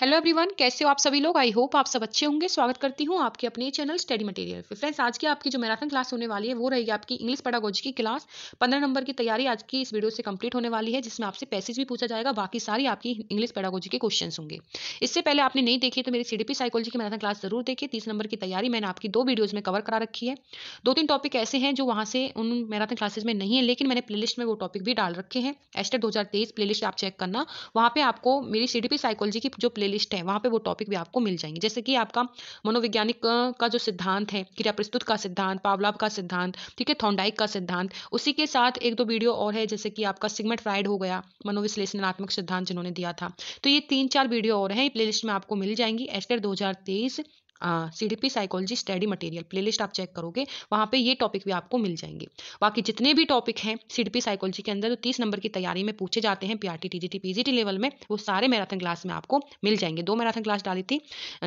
hello everyone कैसे हो आप सभी लोग आई होप आप सब अच्छे होंगे स्वागत करती हूँ आपके अपने चैनल स्टडी मटेरियल पे फ्रेंड्स आज की आपकी जो मैराथन क्लास होने वाली है वो रहेगी आपकी इंग्लिश पेडागोजी की क्लास पंद्रह नंबर की तैयारी आज की इस वीडियो से कंप्लीट होने वाली है जिसमें आपसे पैसेज भी पूछा जाएगा बाकी सारी आपकी इंग्लिश पेडागोजी के क्वेश्चन होंगे इससे पहले आपने नहीं देखी तो मेरी सीडीपी साइकोलॉजी की मैराथन क्लास जरूर देखिए तीस नंबर की तैयारी मैंने आपकी दो वीडियोज में कवर करा रखी है दो तीन टॉपिक ऐसे हैं जो वहाँ से उन मैराथन क्लासेज में नहीं है लेकिन मैंने प्ले में वो टॉपिक भी डाल रखे हैं एस्टर दो प्लेलिस्ट आप चेक करना वहाँ पर आपको मेरी सी साइकोलॉजी की जो प्ले प्लेलिस्ट है वहाँ पे वो टॉपिक भी आपको मिल जाएंगे जैसे कि आपका मनोवैज्ञानिक का जो सिद्धांत है क्रिया प्रस्तुत का सिद्धांत पावलाव का सिद्धांत ठीक है थोंडाइक का सिद्धांत उसी के साथ एक दो वीडियो और है जैसे कि आपका सिगमेंट फ्राइड हो गया मनोविश्लेषणात्मक सिद्धांत जिन्होंने दिया था तो ये तीन चार वीडियो और हैं प्ले में आपको मिल जाएंगी एस्टर दो C D P psychology study material playlist आप चेक करोगे वहाँ पे ये टॉपिक भी आपको मिल जाएंगे बाकी जितने भी टॉपिक हैं सी डी पी साइकोलॉजी के अंदर जो तो तीस नंबर की तैयारी में पूछे जाते हैं P R T T G T P G T level में वो सारे मैराथन क्लास में आपको मिल जाएंगे दो मैराथन क्लास डाली थी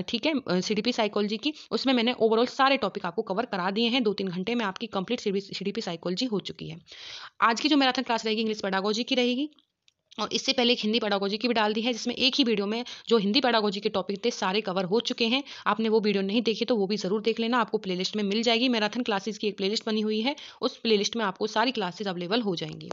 ठीक है सी डी पी साइकोलॉजी की उसमें मैंने ओवरऑल सारे टॉपिक आपको कवर करा दिए हैं दो तीन घंटे में आपकी complete C D P psychology हो चुकी है आज की जो मैराथन क्लास रहेगी इंग्लिश पेडागोजी की रहेगी और इससे पहले एक हिंदी पैडागोजी की भी डाल दी है जिसमें एक ही वीडियो में जो हिंदी पैडागोजी के टॉपिक थे सारे कवर हो चुके हैं आपने वो वीडियो नहीं देखी तो वो भी ज़रूर देख लेना आपको प्लेलिस्ट में मिल जाएगी मैराथन क्लासेस की एक प्लेलिस्ट बनी हुई है उस प्लेलिस्ट में आपको सारी क्लासेस अवेलेबल हो जाएंगी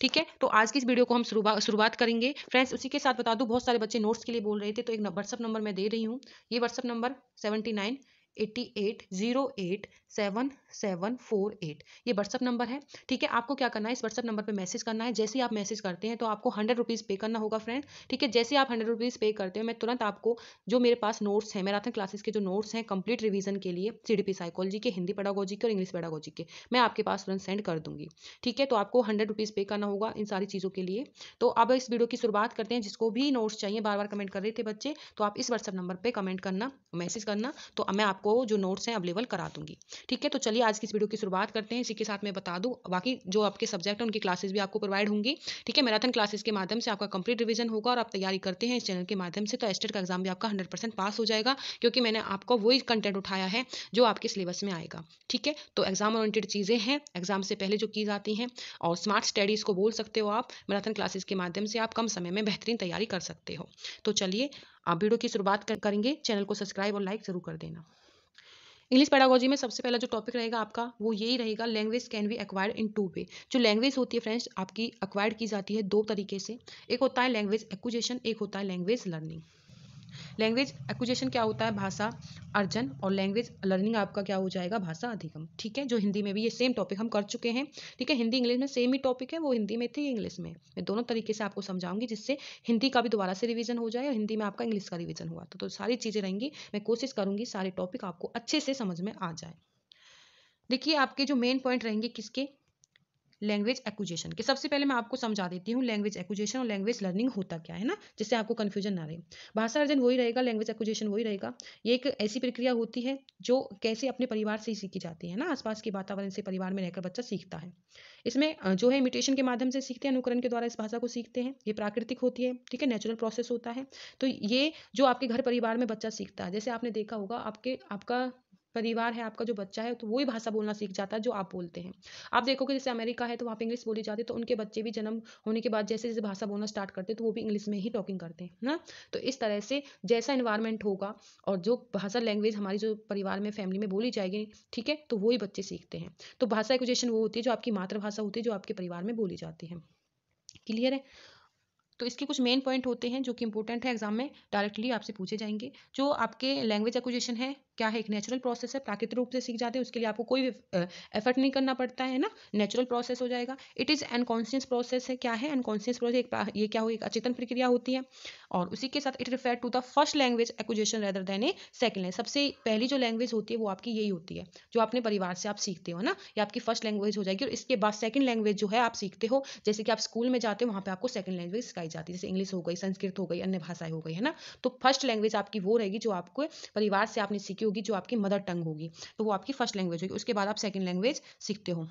ठीक है तो आज की इस वीडियो को हम शुरुआत करेंगे फ्रेंड्स उसी के साथ बता दूँ बहुत सारे बच्चे नोट्स के लिए बोल रहे थे तो एक व्हाट्सअप नंबर मैं दे रही हूँ ये WhatsApp number seventy nine eighty eight zero eight seven seven four eight ये व्हाट्सअप नंबर है ठीक है आपको क्या करना है इस व्हाट्सअप नंबर पर मैसेज करना है जैसे ही आप मैसेज करते हैं तो आपको हंड्रेड रुपीज़ पे करना होगा फ्रेंड ठीक है जैसे आप हंड्रेड रुपीज़ पे करते हैं मैं तुरंत आपको जो मेरे पास नोट्स हैं मैराथन क्लासेस के जो नोट्स हैं कंप्लीट रिवीजन के लिए सी साइकोलॉजी के हिंदी पेडागोजी के और इंग्लिश पेडागोजी के मैं आपके पास तुरंत सेंड कर दूंगी ठीक है तो आपको हंड्रेड रुपीज़ पे करना होगा इन सारी चीज़ों के लिए तो अब इस वीडियो की शुरुआत करते हैं जिसको भी नोट्स चाहिए बार बार कमेंट कर रहे थे बच्चे तो आप इस व्हाट्सअप नंबर पर कमेंट करना मैसेज करना तो मैं आपको जो नोट्स हैं अवेलेबल करा दूंगी ठीक है तो चलिए चलिए आज की इस वीडियो की शुरुआत करते हैं इसी के साथ मैं बता दूँ बाकी जो आपके सब्जेक्ट हैं उनकी क्लासेस भी आपको प्रोवाइड होंगी ठीक है मैराथन क्लासेस के माध्यम से आपका कंप्लीट रिविजन होगा और आप तैयारी करते हैं इस चैनल के माध्यम से तो एस्टेट e का एग्जाम भी आपका हंड्रेड पास हो जाएगा क्योंकि मैंने आपको वही कंटेंट उठाया है जो आपके सिलेबस में आएगा ठीक है तो एग्जाम ओरिएंटेड चीज़ें हैं एग्जाम से पहले जो की जाती हैं और स्मार्ट स्टडीज़ को बोल सकते हो आप मैराथन क्लासेस के माध्यम से आप कम समय में बेहतरीन तैयारी कर सकते हो तो चलिए आप वीडियो की शुरुआत करेंगे चैनल को सब्सक्राइब और लाइक ज़रूर कर देना इंग्लिश पैडागोजी में सबसे पहला जो टॉपिक रहेगा आपका वो यही रहेगा language can be acquired in two way जो लैंग्वेज होती है फ्रेंड्स आपकी एक्वायर्ड की जाती है दो तरीके से एक होता है लैंग्वेज एक्विजेशन एक होता है लैंग्वेज लर्निंग लैंग्वेज एक्विजेशन क्या होता है भाषा अर्जन और लैंग्वेज लर्निंग आपका क्या हो जाएगा भाषा अधिगम ठीक है जो हिंदी में भी ये सेम टॉपिक हम कर चुके हैं ठीक है हिंदी इंग्लिश में सेम ही टॉपिक है वो हिंदी में थी इंग्लिश में मैं दोनों तरीके से आपको समझाऊंगी जिससे हिंदी का भी दोबारा से रिविजन हो जाए और हिंदी में आपका इंग्लिश का रिविजन हुआ तो, तो सारी चीज़ें रहेंगी मैं कोशिश करूंगी सारे टॉपिक आपको अच्छे से समझ में आ जाए देखिए आपके जो मेन पॉइंट रहेंगे किसके लैंग्वेज एक्विजेशन के सबसे पहले मैं आपको समझा देती हूँ लैंग्वेज एक्विजेशन और लैंग्वेज लर्निंग होता क्या है ना जिससे आपको कन्फ्यूजन ना रहे भाषा अर्जन वही रहेगा लैंग्वेज एक्विजेशन वही रहेगा ये एक ऐसी प्रक्रिया होती है जो कैसे अपने परिवार से ही सीखी जाती है ना आसपास के वातावरण से परिवार में रहकर बच्चा सीखता है इसमें जो है इमिटेशन के माध्यम से सीखते हैं अनुकरण के द्वारा इस भाषा को सीखते हैं ये प्राकृतिक होती है ठीक है नेचुरल प्रोसेस होता है तो ये जो आपके घर परिवार में बच्चा सीखता है जैसे आपने देखा होगा आपके आपका परिवार है आपका जो बच्चा है तो वही भाषा बोलना सीख जाता है जो आप बोलते हैं आप देखोगे जैसे अमेरिका है तो वहाँ पे इंग्लिश बोली जाती है तो उनके बच्चे भी जन्म होने के बाद जैसे जैसे भाषा बोलना स्टार्ट करते हैं तो वो भी इंग्लिश में ही टॉकिंग करते हैं ना तो इस तरह से जैसा इन्वायरमेंट होगा और जो भाषा लैंग्वेज हमारी जो परिवार में फैमिली में बोली जाएगी ठीक है तो वही बच्चे सीखते हैं तो भाषा एक्विजेशन वो होती है जो आपकी मातृभाषा होती है जो आपके परिवार में बोली जाती है क्लियर है तो इसके कुछ मेन पॉइंट होते हैं जो कि इंपॉर्टेंट है एग्जाम में डायरेक्टली आपसे पूछे जाएंगे जो आपके लैंग्वेज एक्विजिशन है क्या है एक नेचुरल प्रोसेस है प्राकृतिक रूप से सीख जाते हैं उसके लिए आपको कोई एफर्ट नहीं करना पड़ता है ना नेचुरल प्रोसेस हो जाएगा इट इज़ अनकॉन्शियस प्रोसेस है क्या है अनकॉन्शियस प्रोसेस ये क्या होगी एक अचेतन प्रक्रिया होती है और उसी के साथ it refer to the first language acquisition rather than a second language सबसे पहली जो लैंग्वेज होती है वो आपकी यही होती है जो अपने परिवार से आप सीखते हो ना ये आपकी फर्स्ट लैंग्वेज हो जाएगी और इसके बाद सेकंड लैंग्वेज जो है आप सीखते हो जैसे कि आप स्कूल में जाते हो वहाँ पर आपको सेकंड लैंग्वेज सिखाई जाती है जैसे इंग्लिश हो गई संस्कृत हो गई अन्य भाषाएं हो गई है ना तो फर्स्ट लैंग्वेज आपकी वो रहेगी जो आपको परिवार से आपने सीखी की होगी जो आपकी मदर टंग होगी तो वो आपकी फर्स्ट लैंग्वेज होगी उसके बाद आप सेकेंड लैंग्वेज सीखते हो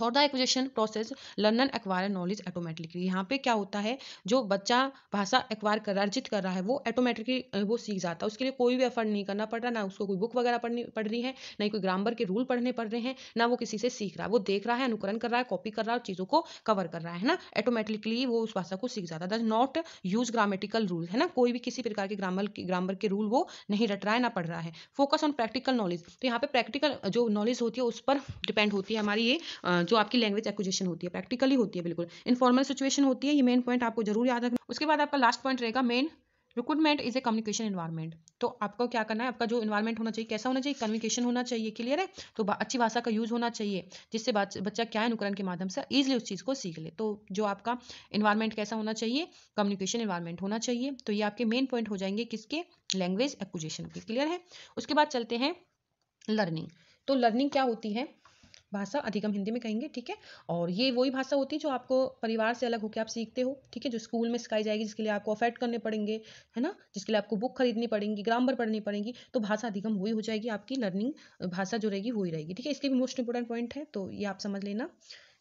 thought the acquisition process learner acquire knowledge automatically यहाँ पे क्या होता है जो बच्चा भाषा एक्वायर कर रहा अर्जित कर रहा है वो ऑटोमेटिकली वो सीख जाता है उसके लिए कोई भी एफर्ट नहीं करना पड़ रहा ना उसको कोई बुक वगैरह पढ़नी पड़ रही है ना ही कोई ग्रामर के रूल पढ़ने पड़ रहे हैं ना वो किसी से सीख रहा है वो देख रहा है अनुकरण कर रहा है कॉपी कर रहा है और चीज़ों को कवर कर रहा है ना ऑटोमेटिकली वो उस भाषा को सीख जाता है दस नॉट यूज ग्रामेटिकल रूल है ना कोई भी किसी प्रकार के ग्रामर के ग्रामर के रूल वो नहीं रट रहा है ना पढ़ रहा है फोकस ऑन प्रैक्टिकल नॉलेज तो यहाँ पे प्रैक्टिकल जो नॉलेज होती है उस पर डिपेंड होती है हमारी ये जो आपकी लैंग्वेज एक्विजिशन होती है प्रैक्टिकली होती है बिल्कुल इनफॉर्मल सिचुएशन होती है ये मेन पॉइंट आपको जरूर याद रखना उसके बाद आपका लास्ट पॉइंट रहेगा main recruitment is a communication environment तो आपको क्या करना है आपका जो इन्वायरमेंट होना चाहिए कैसा होना चाहिए कम्युनिकेशन होना चाहिए क्लियर है तो अच्छी भाषा का यूज होना चाहिए जिससे बच्चा क्या अनुकरण के माध्यम से ईजिली उस चीज़ को सीख ले तो जो आपका इन्वायरमेंट कैसा होना चाहिए कम्युनिकेशन इन्वायरमेंट होना चाहिए तो ये आपके मेन पॉइंट हो जाएंगे किसके लैंग्वेज एक्विजिशन के क्लियर है उसके बाद चलते हैं लर्निंग तो लर्निंग क्या होती है भाषा अधिगम हिंदी में कहेंगे ठीक है और ये वही भाषा होती है जो आपको परिवार से अलग होकर आप सीखते हो ठीक है जो स्कूल में सिखाई जाएगी जिसके लिए आपको अफेक्ट करने पड़ेंगे है ना जिसके लिए आपको बुक खरीदनी पड़ेंगी ग्रामर पढ़नी पड़ेंगी तो भाषा अधिगम वही हो जाएगी आपकी लर्निंग भाषा जो रहेगी वही रहेगी ठीक है इसके भी मोस्ट इंपॉर्टेंट पॉइंट है तो ये आप समझ लेना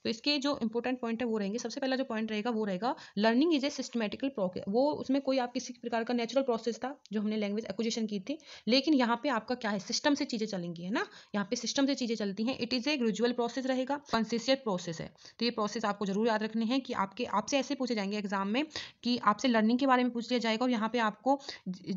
तो इसके जो इंपॉर्टेंट पॉइंट है वो रहेंगे सबसे पहला जो पॉइंट रहेगा वो रहेगा learning is a systematical process वो उसमें कोई आप किसी प्रकार का नेचुरल प्रोसेस था जो हमने लैंग्वेज एक्विजिशन की थी लेकिन यहाँ पे आपका क्या है सिस्टम से चीज़ें चलेंगी है ना यहाँ पे सिस्टम से चीज़ें चलती हैं it is a gradual process रहेगा कंसिस्टेंट प्रोसेस है तो ये प्रोसेस आपको जरूर याद रखने हैं कि आपके आपसे ऐसे पूछे जाएंगे एग्जाम में कि आपसे लर्निंग के बारे में पूछ लिया जाएगा और यहाँ पे आपको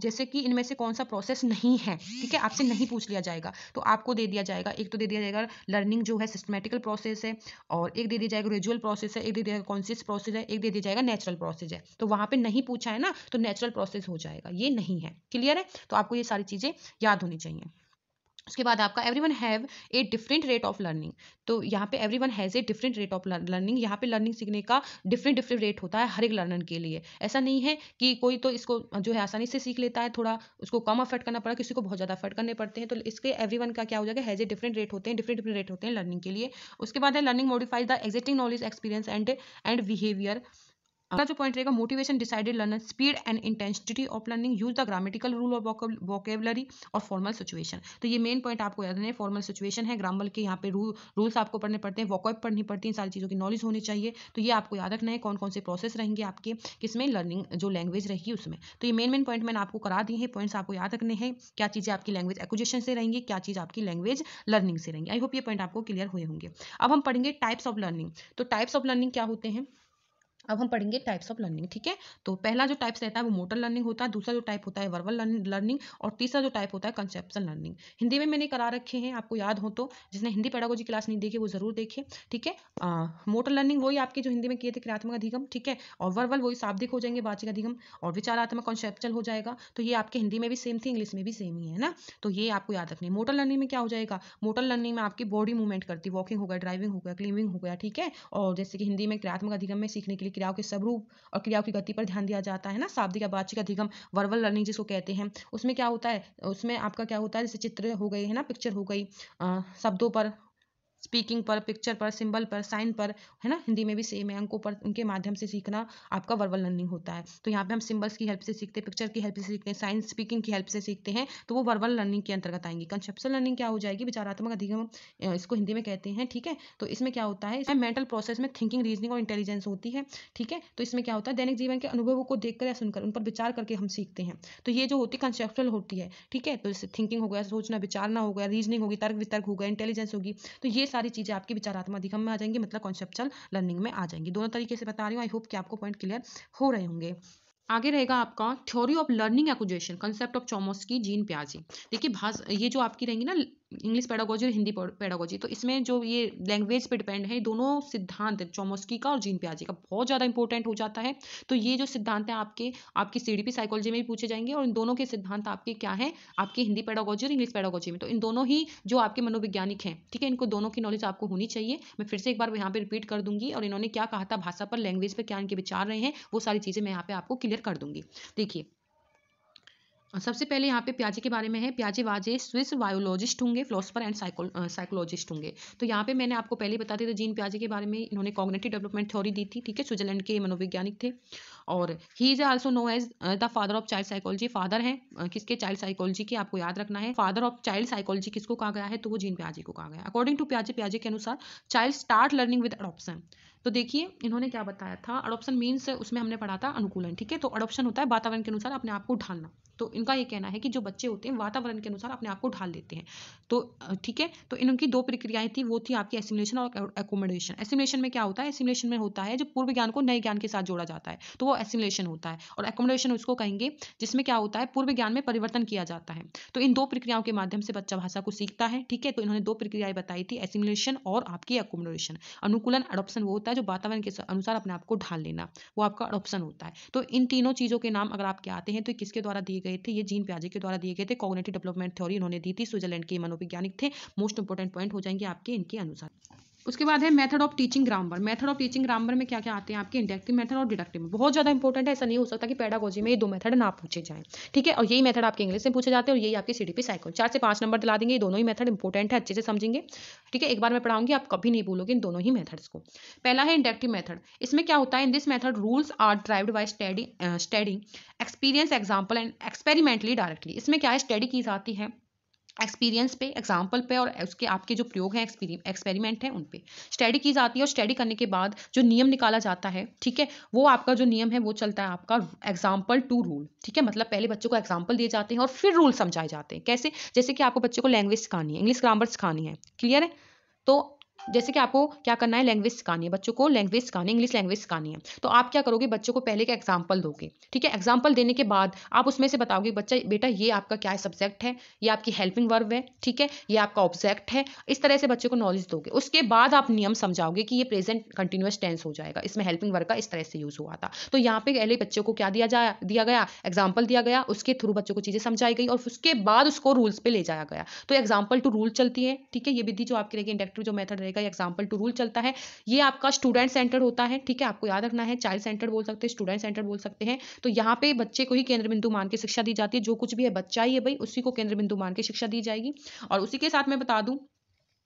जैसे कि इनमें से कौन सा प्रोसेस नहीं है ठीक है आपसे नहीं पूछ लिया जाएगा तो आपको दे दिया जाएगा एक तो दे दिया जाएगा लर्निंग जो है सिस्टमेटिकल प्रोसेस है और एक दे दिया जाएगा रेजुअल प्रोसेस है एक दे दिया जाएगा कॉन्सियस प्रोसेस है एक दे दिया जाएगा नेचुरल प्रोसेस है तो वहां पर नहीं पूछा है ना तो नेचुरल प्रोसेस हो जाएगा ये नहीं है क्लियर है तो आपको ये सारी चीज़ें याद होनी चाहिए उसके बाद आपका everyone have a different rate of learning तो यहाँ पे everyone has a different rate of learning यहाँ पे लर्निंग सीखने का डिफरेंट डिफरेंट रेट होता है हर एक लर्नर के लिए ऐसा नहीं है कि कोई तो इसको जो है आसानी से सीख लेता है थोड़ा उसको कम अफर्ट करना पड़ा किसी को बहुत ज़्यादा अफर्ट करने पड़ते हैं तो इसके एवरी वन का क्या हो जाएगा हैज़ ए डिफरेंट रेट होते हैं डिफरेंट डिफरेंट रेट होते हैं लर्निंग के लिए उसके बाद है learning modifies the existing knowledge experience and and behaviour अगला जो पॉइंट रहेगा motivation decided learner speed and intensity of learning use the grammatical rule of vocabulary और फॉर्मल सिचुएशन तो ये मेन पॉइंट आपको याद रहे फॉर्मल सिचुएशन है ग्रामर के यहाँ पे रूल रूल्स आपको पढ़ने पड़ते हैं वॉकअप पढ़नी पड़ती है सारी चीज़ों की नॉलेज होनी चाहिए तो ये आपको याद रखना है कौन कौन से प्रोसेस रहेंगे आपके किसमें लर्निंग जो लैंग्वेज रहेगी उसमें तो ये मेन मेन पॉइंट मैंने आपको करा दिए हैं पॉइंट्स आपको याद रखने हैं क्या चीज़ें आपकी लैंग्वेज एक्विजिशन से रहेंगी क्या चीज़ आपकी लैंग्वेज लर्निंग से रहेंगी आई होप ये पॉइंट आपको क्लियर हुए होंगे अब हम पढ़ेंगे टाइप्स ऑफ लर्निंग तो टाइप्स ऑफ लर्निंग क्या होते हैं अब हम पढ़ेंगे टाइप्स ऑफ लर्निंग ठीक है तो पहला जो टाइप्स रहता है वो मोटर लर्निंग होता है दूसरा जो टाइप होता है वर्बल लर्निंग और तीसरा जो टाइप होता है कंसेप्शन लर्निंग हिंदी में मैंने करा रखे हैं आपको याद हो तो जिसने हिंदी पैडागोजी क्लास नहीं देखी वो जरूर देखे ठीक है मोटर लर्निंग वही आपके जो हिंदी में किए थे क्रियात्मक अधिगम ठीक है और वर्बल वही शाब्दिक हो जाएंगे वाचिक अधिगम और विचारात्मक कॉन्सेप्चल हो जाएगा तो ये आपके हिंदी में भी सेम थी इंग्लिश में भी सेम ही है ना तो ये आपको याद रखनी है मोटर लर्निंग में क्या हो जाएगा मोटर लर्निंग में आपकी बॉडी मूवमेंट करती वॉकिंग हो गया ड्राइविंग हो गया क्लीनिंग हो गया ठीक है और जैसे कि हिंदी में क्रियात्मक अधिगम में सीखने के लिए क्रियाओं के स्वरूप और क्रियाओं की गति पर ध्यान दिया जाता है ना शाब्दिक या वाचिक अधिगम वर्बल लर्निंग जिसको कहते हैं उसमें क्या होता है उसमें आपका क्या होता है जैसे चित्र हो गई है ना पिक्चर हो गई शब्दों पर स्पीकिंग पर पिक्चर पर सिंबल पर साइन पर है ना हिंदी में भी सेम है अंकों पर उनके माध्यम से सीखना आपका वर्बल लर्निंग होता है तो यहाँ पे हम सिंबल्स की हेल्प से सीखते हैं पिक्चर की हेल्प से सीखते हैं साइन स्पीकिंग की हेल्प से सीखते हैं तो वो वर्बल लर्निंग के अंतर्गत आएंगे कंसेप्शन लर्निंग क्या हो जाएगी विचारात्मक अधिगम इसको हिंदी में कहते हैं ठीक है तो इसमें क्या होता है इसमें मेंटल प्रोसेस में थिंकिंग रीजनिंग और इंटेलिजेंस होती है ठीक है तो इसमें क्या होता है दैनिक जीवन के अनुभवों को देखकर या सुनकर उन पर विचार करके हम सीखते हैं तो ये जो होती है कंसेप्चुअल होती है ठीक है तो जैसे थिंकिंग हो गया सोचना विचारना हो गया रीजनिंग होगी तर्क वितर्क हो गया इंटेलिजेंस होगी तो ये सारी चीज़ें आपकी विचारात्मक अधिगम में आ जाएंगी मतलब कॉन्सेप्चुअल लर्निंग में आ जाएंगी दोनों तरीके से बता रही हूँ आई होप कि आपको पॉइंट क्लियर हो रहे होंगे आगे रहेगा आपका theory of learning acquisition concept of Chomsky Jean प्याजी देखिए भाष ये जो आपकी रहेंगी ना इंग्लिश पैडागोजी और हिंदी पैडागोजी तो इसमें जो ये लैंग्वेज पे डिपेंड है दोनों सिद्धांत चोमोस्की का और जीन प्याजी का बहुत ज़्यादा इंपॉर्टेंट हो जाता है तो ये जो सिद्धांत है आपके आपकी सी डी साइकोलॉजी में भी पूछे जाएंगे और इन दोनों के सिद्धांत आपके क्या है आपकी हिंदी पैडागोजी और इंग्लिश पैडागोजी में तो इन दोनों ही जो आपके मनोवैज्ञानिक हैं ठीक है इनको दोनों की नॉलेज आपको होनी चाहिए मैं फिर से एक बार यहाँ पर रिपीट कर दूंगी और इन्होंने क्या कहा था भाषा पर लैंग्वेज पर क्या इनके विचार रहे हैं वो सारी चीज़ें मैं यहाँ पर आपको क्लियर कर दूंगी देखिए सबसे पहले यहाँ पे प्याजे के बारे में है प्याजे वाजे स्विस बायोलॉजिस्ट होंगे फिलोसफर एंड साइकोलॉजिस्ट होंगे तो यहाँ पे मैंने आपको पहले बता दिया था जीन प्याजे के बारे में इन्होंने कॉग्नेटिव डेवलपमेंट थ्योरी दी थी ठीक है स्विट्जरलैंड के मनोवैज्ञानिक थे और he is also known as the father of child psychology father है किसके चाइल्ड साइकोलॉजी के आपको याद रखना है फादर ऑफ चाइल्ड साइकोलॉजी किसको कहा गया है तो वो जीन प्याजे को कहा गया अकॉर्डिंग टू प्याजे प्याजे के अनुसार child start learning with adoption तो देखिए इन्होंने क्या बताया था अडोप्शन मीन्स उसमें हमने पढ़ा था अनुकूलन ठीक है तो अडोप्शन होता है वातावरण के अनुसार अपने आप को ढालना तो इनका ये कहना है कि जो बच्चे होते हैं वातावरण के अनुसार अपने आप को ढाल लेते हैं तो ठीक है तो इनकी दो प्रक्रियाएं थी वो थी आपकी एसिमुलेशन और एकोमोडेशन एसिमुलेशन में क्या होता है एसिमुलेशन में होता है जो पूर्व ज्ञान को नए ज्ञान के साथ जोड़ा जाता है तो वो एसिमुलेशन होता है और एकोमोडेशन उसको कहेंगे जिसमें क्या होता है पूर्व ज्ञान में परिवर्तन किया जाता है तो इन दो प्रक्रियाओं के माध्यम से बच्चा भाषा को सीखता है ठीक है तो इन्होंने दो प्रक्रियाएं बताई थी एसिमुलेशन और आपकी एकोमोडेशन अनुकूलन अडोप्शन वो होता है जो वातावरण के अनुसार अपने आप को ढाल लेना वो आपका अडोप्शन होता है तो इन तीनों चीज़ों के नाम अगर आपके आते हैं तो किसके द्वारा दिए गए गए थे ये जीन प्याजे के द्वारा दिए गए थे कॉग्नेटिव डेवलपमेंट थ्योरी उन्होंने दी थी स्विटरलैंड के मनोवैज्ञानिक थे मोस्ट इंपॉर्टेंट पॉइंट हो जाएंगे आपके इनके अनुसार उसके बाद है method of teaching grammar method of teaching grammar में क्या क्या आते हैं आपके इंडक्टिव मेथड और डिडक्टिव में बहुत ज़्यादा इंपॉर्टेंट है ऐसा नहीं हो सकता कि पैडागोजी में ये दो मेथड ना पूछे जाएं ठीक है और यही मेथड आपके इंग्लिश में पूछे जाते हैं और यही आपकी सीडीपी साइकिल चार से पाँच नंबर दिला देंगे ये दोनों ही मेथड इंपॉर्टेंट है अच्छे से समझेंगे ठीक है एक बार मैं पढ़ाऊंगी आप कभी नहीं भूलोगे इन दोनों ही मेथड्स को पहला है इंडक्टिव मेथड इसमें क्या होता है in this method rules are derived by study study experience example and experimentally directly इसमें क्या है स्टडी की जाती है एक्सपीरियंस पे एग्जाम्पल पे और उसके आपके जो प्रयोग हैं एक्सपेरिमेंट हैं उन पे स्टडी की जाती है और स्टडी करने के बाद जो नियम निकाला जाता है ठीक है वो आपका जो नियम है वो चलता है आपका एग्जाम्पल टू रूल ठीक है मतलब पहले बच्चों को एग्जाम्पल दिए जाते हैं और फिर रूल समझाए जाते हैं कैसे जैसे कि आपको बच्चों को लैंग्वेज सिखानी है इंग्लिश ग्रामर सिखानी है क्लियर है तो जैसे कि आपको क्या करना है लैंग्वेज सिखानी है बच्चों को लैंग्वेज सिखानी इंग्लिश लैंग्वेज सिखानी है तो आप क्या करोगे बच्चों को पहले का एग्जाम्पल दोगे ठीक है एग्जाम्पल देने के बाद आप उसमें से बताओगे बच्चा बेटा ये आपका क्या सब्जेक्ट है ये आपकी हेल्पिंग वर्ब है ठीक है ये आपका ऑब्जेक्ट है इस तरह से बच्चों को नॉलेज दोगे उसके बाद आप नियम समझाओगे कि ये प्रेजेंट कंटिन्यूस टेंस हो जाएगा इसमें हेल्पिंग वर्ग का इस तरह से यूज हुआ था तो यहाँ पे पहले बच्चों को क्या दिया जाया दिया गया एग्जाम्पल दिया गया उसके थ्रू बच्चों को चीज़ें समझाई गई और उसके बाद उसको रूल्स पे ले जाया गया तो एग्जाम्पल टू रूल चलती है ठीक है ये विधि जो आपकी रहेगी इंडेक्टिव जो मेथड रहेगी रहेगा एग्जाम्पल टू रूल चलता है ये आपका स्टूडेंट सेंटर होता है ठीक है आपको याद रखना है चाइल्ड सेंटर बोल सकते हैं स्टूडेंट सेंटर बोल सकते हैं तो यहाँ पे बच्चे को ही केंद्र बिंदु मान के शिक्षा दी जाती है जो कुछ भी है बच्चा ही है भाई उसी को केंद्र बिंदु मान के शिक्षा दी जाएगी और उसी के साथ मैं बता दूँ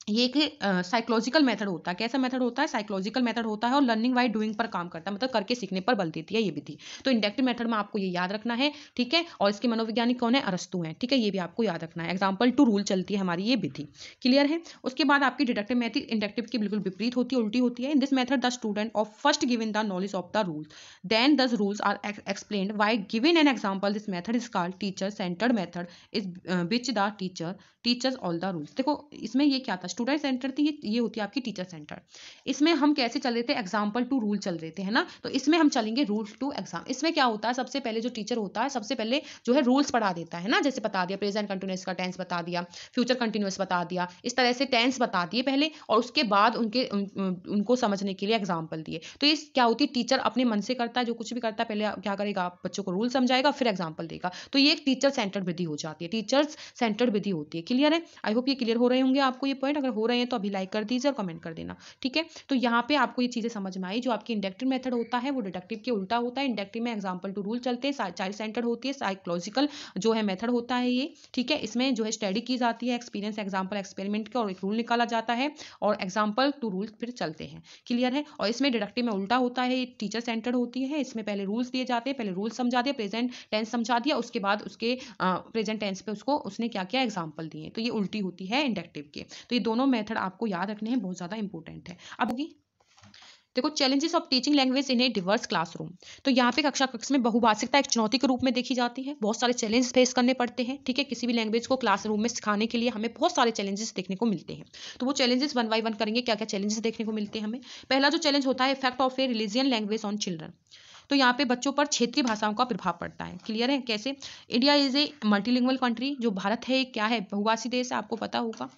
ये एक साइकोलॉजिकल मेथड होता है कैसा मेथड होता है साइकोलॉजिकल मेथड होता है और लर्निंग वाई डूइंग पर काम करता है मतलब करके सीखने पर बल देती है ये विधि तो इंडक्टिव मेथड में आपको ये याद रखना है ठीक है और इसके मनोवैज्ञानिक कौन है अरस्तु हैं ठीक है ये भी आपको याद रखना है एग्जाम्पल टू रूल चलती है हमारी ये विधि क्लियर है उसके बाद आपकी डिडक्टिव मैथ इंडक्टिव की बिल्कुल विपरीत होती है उल्टी होती है in this method the student of first given the knowledge of the rules then this rules are explain by given an example this method is called teacher centred method is which the teacher teachers all the rules देखो इसमें यह क्या था student centre थी ये ये होती है आपकी टीचर सेंटर इसमें हम कैसे चल रहे थे एग्जाम्पल टू रूल चल रहे थे है ना तो इसमें हम चलेंगे रूल टू एग्जाम इसमें क्या होता है सबसे पहले जो टीचर होता है सबसे पहले जो है रूल्स पढ़ा देता है ना जैसे बता दिया प्रेजेंट कंटिन्यूस का टेंस बता दिया फ्यूचर कंटिन्यूस बता दिया इस तरह से टेंस बता दिए पहले और उसके बाद उनके उन, उनको समझने के लिए एग्जाम्पल दिए तो ये क्या होती है टीचर अपने मन से करता है जो कुछ भी करता है पहले क्या करेगा बच्चों को रूल समझाएगा फिर एग्जाम्पल देगा तो ये एक टीचर सेंटर विधि हो जाती है टीचर्स सेंटर विधि होती है क्लियर है आई होप ये क्लियर हो रहे होंगे आपको ये पॉइंट अगर हो रहे हैं तो अभी लाइक कर दीजिए और कमेंट कर देना ठीक है तो यहाँ पे आपको ये चीज़ें समझ में आई जो आपकी इंडक्टिव मेथड होता है वो डिडक्टिव के उल्टा होता है इंडक्टिव में एग्जाम्पल टू रूल चलते हैं चाइल्ड सेंटर होती है साइकोलॉजिकल जो है मेथड होता है ये ठीक है इसमें जो है स्टडी की जाती है एक्सपीरियंस एग्जाम्पल एक्सपेरिमेंट का और एक रूल निकाला जाता है और एग्जाम्पल टू रूल फिर चलते हैं क्लियर है और इसमें डिडक्टिव में उल्टा होता है टीचर सेंटर होती है इसमें पहले रूल्स दिए जाते हैं पहले रूल समझा दिया प्रेजेंट टेंस समझा दिया उसके बाद उसके प्रेजेंट टेंस पे उसको उसने क्या क्या एग्जाम्पल दिए तो ये उल्टी होती है इंडक्टिव के तो ये दोनों दोनों मेथड आपको याद रखने हैं बहुत ज़्यादा इंपॉर्टेंट है अब होगी देखो challenges of teaching language in a diverse classroom तो यहाँ पे कक्षा कक्ष में बहुभाषिकता एक चुनौती के रूप में देखी जाती है बहुत सारे चैलेंज फेस करने पड़ते हैं ठीक है किसी भी लैंग्वेज को क्लासरूम में सिखाने के लिए हमें बहुत सारे चैलेंजेस देखने को मिलते हैं तो वो चैलेंजेस वन बाई वन करेंगे क्या क्या चैलेंजेस देखने को मिलते हैं हमें पहला जो चैलेंज होता है effect of a religion language on children तो यहाँ पे बच्चों पर क्षेत्रीय भाषाओं का प्रभाव पड़ता है क्लियर है कैसे India is a multilingual country जो भारत है क्या है बहुवासी देश है आपको पता होगा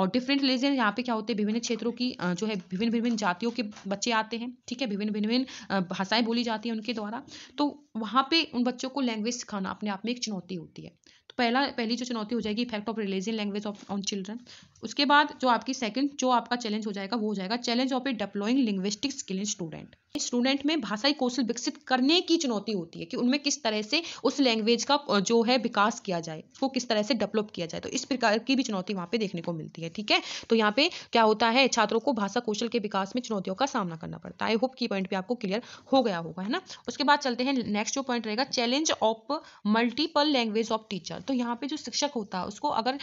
और डिफरेंट रिलीजन यहाँ पे क्या होते हैं विभिन्न क्षेत्रों की जो है विभिन्न विभिन्न जातियों के बच्चे आते हैं ठीक है विभिन्न विभिन्न भाषाएं बोली जाती हैं उनके द्वारा तो वहाँ पे उन बच्चों को लैंग्वेज सिखाना अपने आप में एक चुनौती होती है तो पहला पहली जो चुनौती हो जाएगी effect of religion language of on children उसके बाद जो आपकी सेकंड जो आपका चैलेंज हो जाएगा वो हो जाएगा challenge of a deploying linguistic skill in student student में भाषाई कौशल विकसित करने की चुनौती होती है कि उनमें किस तरह से उस लैंग्वेज का जो है विकास किया जाए उसको किस तरह से डेवलप किया जाए तो इस प्रकार की भी चुनौती वहां पे देखने को मिलती है ठीक है तो यहाँ पे क्या होता है छात्रों को भाषा कौशल के विकास में चुनौतियों का सामना करना पड़ता है आई होप की पॉइंट भी आपको क्लियर हो गया होगा है ना उसके बाद चलते हैं नेक्स्ट जो पॉइंट रहेगा challenge of multiple language of teacher तो यहाँ पे जो शिक्षक होता है उसको अगर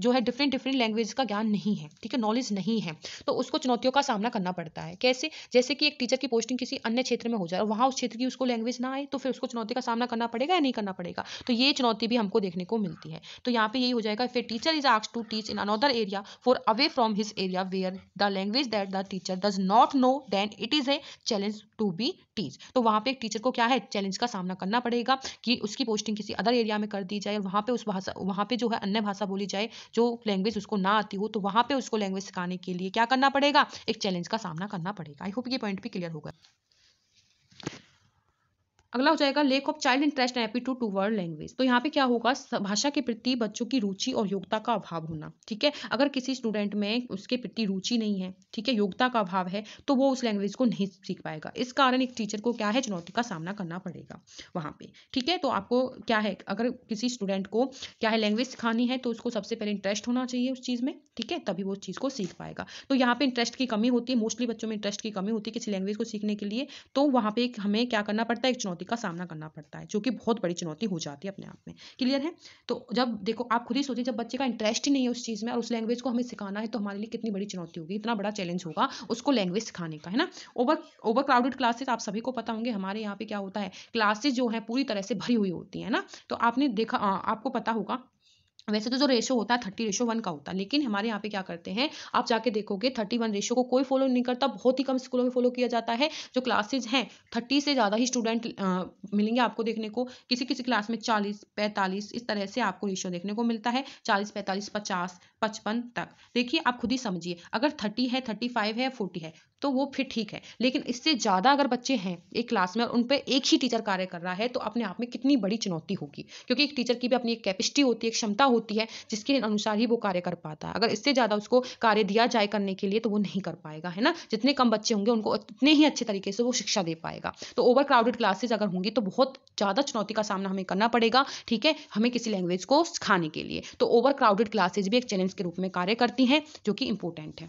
जो है डिफरेंट डिफरेंट लैंग्वेज का ज्ञान नहीं है ठीक है नॉलेज नहीं है तो उसको चुनौतियों का सामना करना पड़ता है कैसे जैसे कि एक टीचर की पोस्टिंग किसी अन्य क्षेत्र में हो जाए और वहाँ उस क्षेत्र की उसको लैंग्वेज ना आए तो फिर उसको चुनौती का सामना करना पड़ेगा या नहीं करना पड़ेगा तो ये चुनौती भी हमको देखने को मिलती है तो यहाँ पे यही हो जाएगा फिर टीचर इज आक्स to teach in another area far away from his area where the language that the teacher does not know then it is a challenge to be teach तो वहाँ पे एक टीचर को क्या है चैलेंज का सामना करना पड़ेगा कि उसकी पोस्टिंग किसी अदर एरिया में कर दी जाए वहाँ पे उस भाषा वहाँ पे जो है अन्य भाषा बोली जाए जो लैंग्वेज उसको ना आती हो तो वहाँ पे उसको लैंग्वेज सिखाने के लिए क्या करना पड़ेगा एक चैलेंज का सामना करना पड़ेगा आई होप ये पॉइंट भी क्लियर होगा अगला हो जाएगा lack of child interest and aptitude to world language तो यहाँ पे क्या होगा भाषा के प्रति बच्चों की रुचि और योग्यता का अभाव होना ठीक है अगर किसी स्टूडेंट में उसके प्रति रुचि नहीं है ठीक है योग्यता का अभाव है तो वो उस लैंग्वेज को नहीं सीख पाएगा इस कारण एक टीचर को क्या है चुनौती का सामना करना पड़ेगा वहाँ पे ठीक है तो आपको क्या है अगर किसी स्टूडेंट को क्या है लैंग्वेज सिखानी है तो उसको सबसे पहले इंटरेस्ट होना चाहिए उस चीज़ में ठीक है तभी वो उस चीज़ को सीख पाएगा तो यहाँ पे इंटरेस्ट की कमी होती है मोस्टली बच्चों में इंटरेस्ट की कमी होती है किसी लैंग्वेज को सीखने के लिए तो वहाँ पे हमें क्या करना पड़ता है एक चुनौती चुनौती का सामना करना पड़ता है जो कि बहुत बड़ी चुनौती हो जाती है अपने आप में क्लियर है तो जब देखो आप खुद ही सोचिए जब बच्चे का इंटरेस्ट ही नहीं है उस चीज़ में और उस लैंग्वेज को हमें सिखाना है तो हमारे लिए कितनी बड़ी चुनौती होगी इतना बड़ा चैलेंज होगा उसको लैंग्वेज सिखाने का है ना ओवर ओवर क्राउडेड क्लासेस आप सभी को पता होंगे हमारे यहाँ पे क्या होता है क्लासेज जो है पूरी तरह से भरी हुई होती है ना तो आपने देखा आपको पता होगा वैसे तो जो रेशो होता है थर्टी रेशो वन का होता है लेकिन हमारे यहाँ पे क्या करते हैं आप जाके देखोगे थर्टी वन रेशो को कोई फॉलो नहीं करता बहुत ही कम स्कूलों में फॉलो किया जाता है जो क्लासेज हैं थर्टी से ज़्यादा ही स्टूडेंट मिलेंगे आपको देखने को किसी किसी क्लास में चालीस पैंतालीस इस तरह से आपको रेशो देखने को मिलता है चालीस पैंतालीस पचास पचपन तक देखिए आप खुद ही समझिए अगर थर्टी है थर्टी फाइव है फोर्टी है तो वो फिर ठीक है लेकिन इससे ज़्यादा अगर बच्चे हैं एक क्लास में और उन पर एक ही टीचर कार्य कर रहा है तो अपने आप में कितनी बड़ी चुनौती होगी क्योंकि एक टीचर की भी अपनी एक कैपेसिटी होती है एक क्षमता होती है जिसके अनुसार ही वो कार्य कर पाता है अगर इससे ज़्यादा उसको कार्य दिया जाए करने के लिए तो वो नहीं कर पाएगा है ना जितने कम बच्चे होंगे उनको उतने ही अच्छे तरीके से वो शिक्षा दे पाएगा तो ओवर क्राउडेड क्लासेज अगर होंगी तो बहुत ज़्यादा चुनौती का सामना हमें करना पड़ेगा ठीक है हमें किसी लैंग्वेज को सिखाने के लिए तो ओवर क्राउडेड क्लासेज भी एक चैलेंज के रूप में कार्य करती हैं जो कि इंपॉर्टेंट है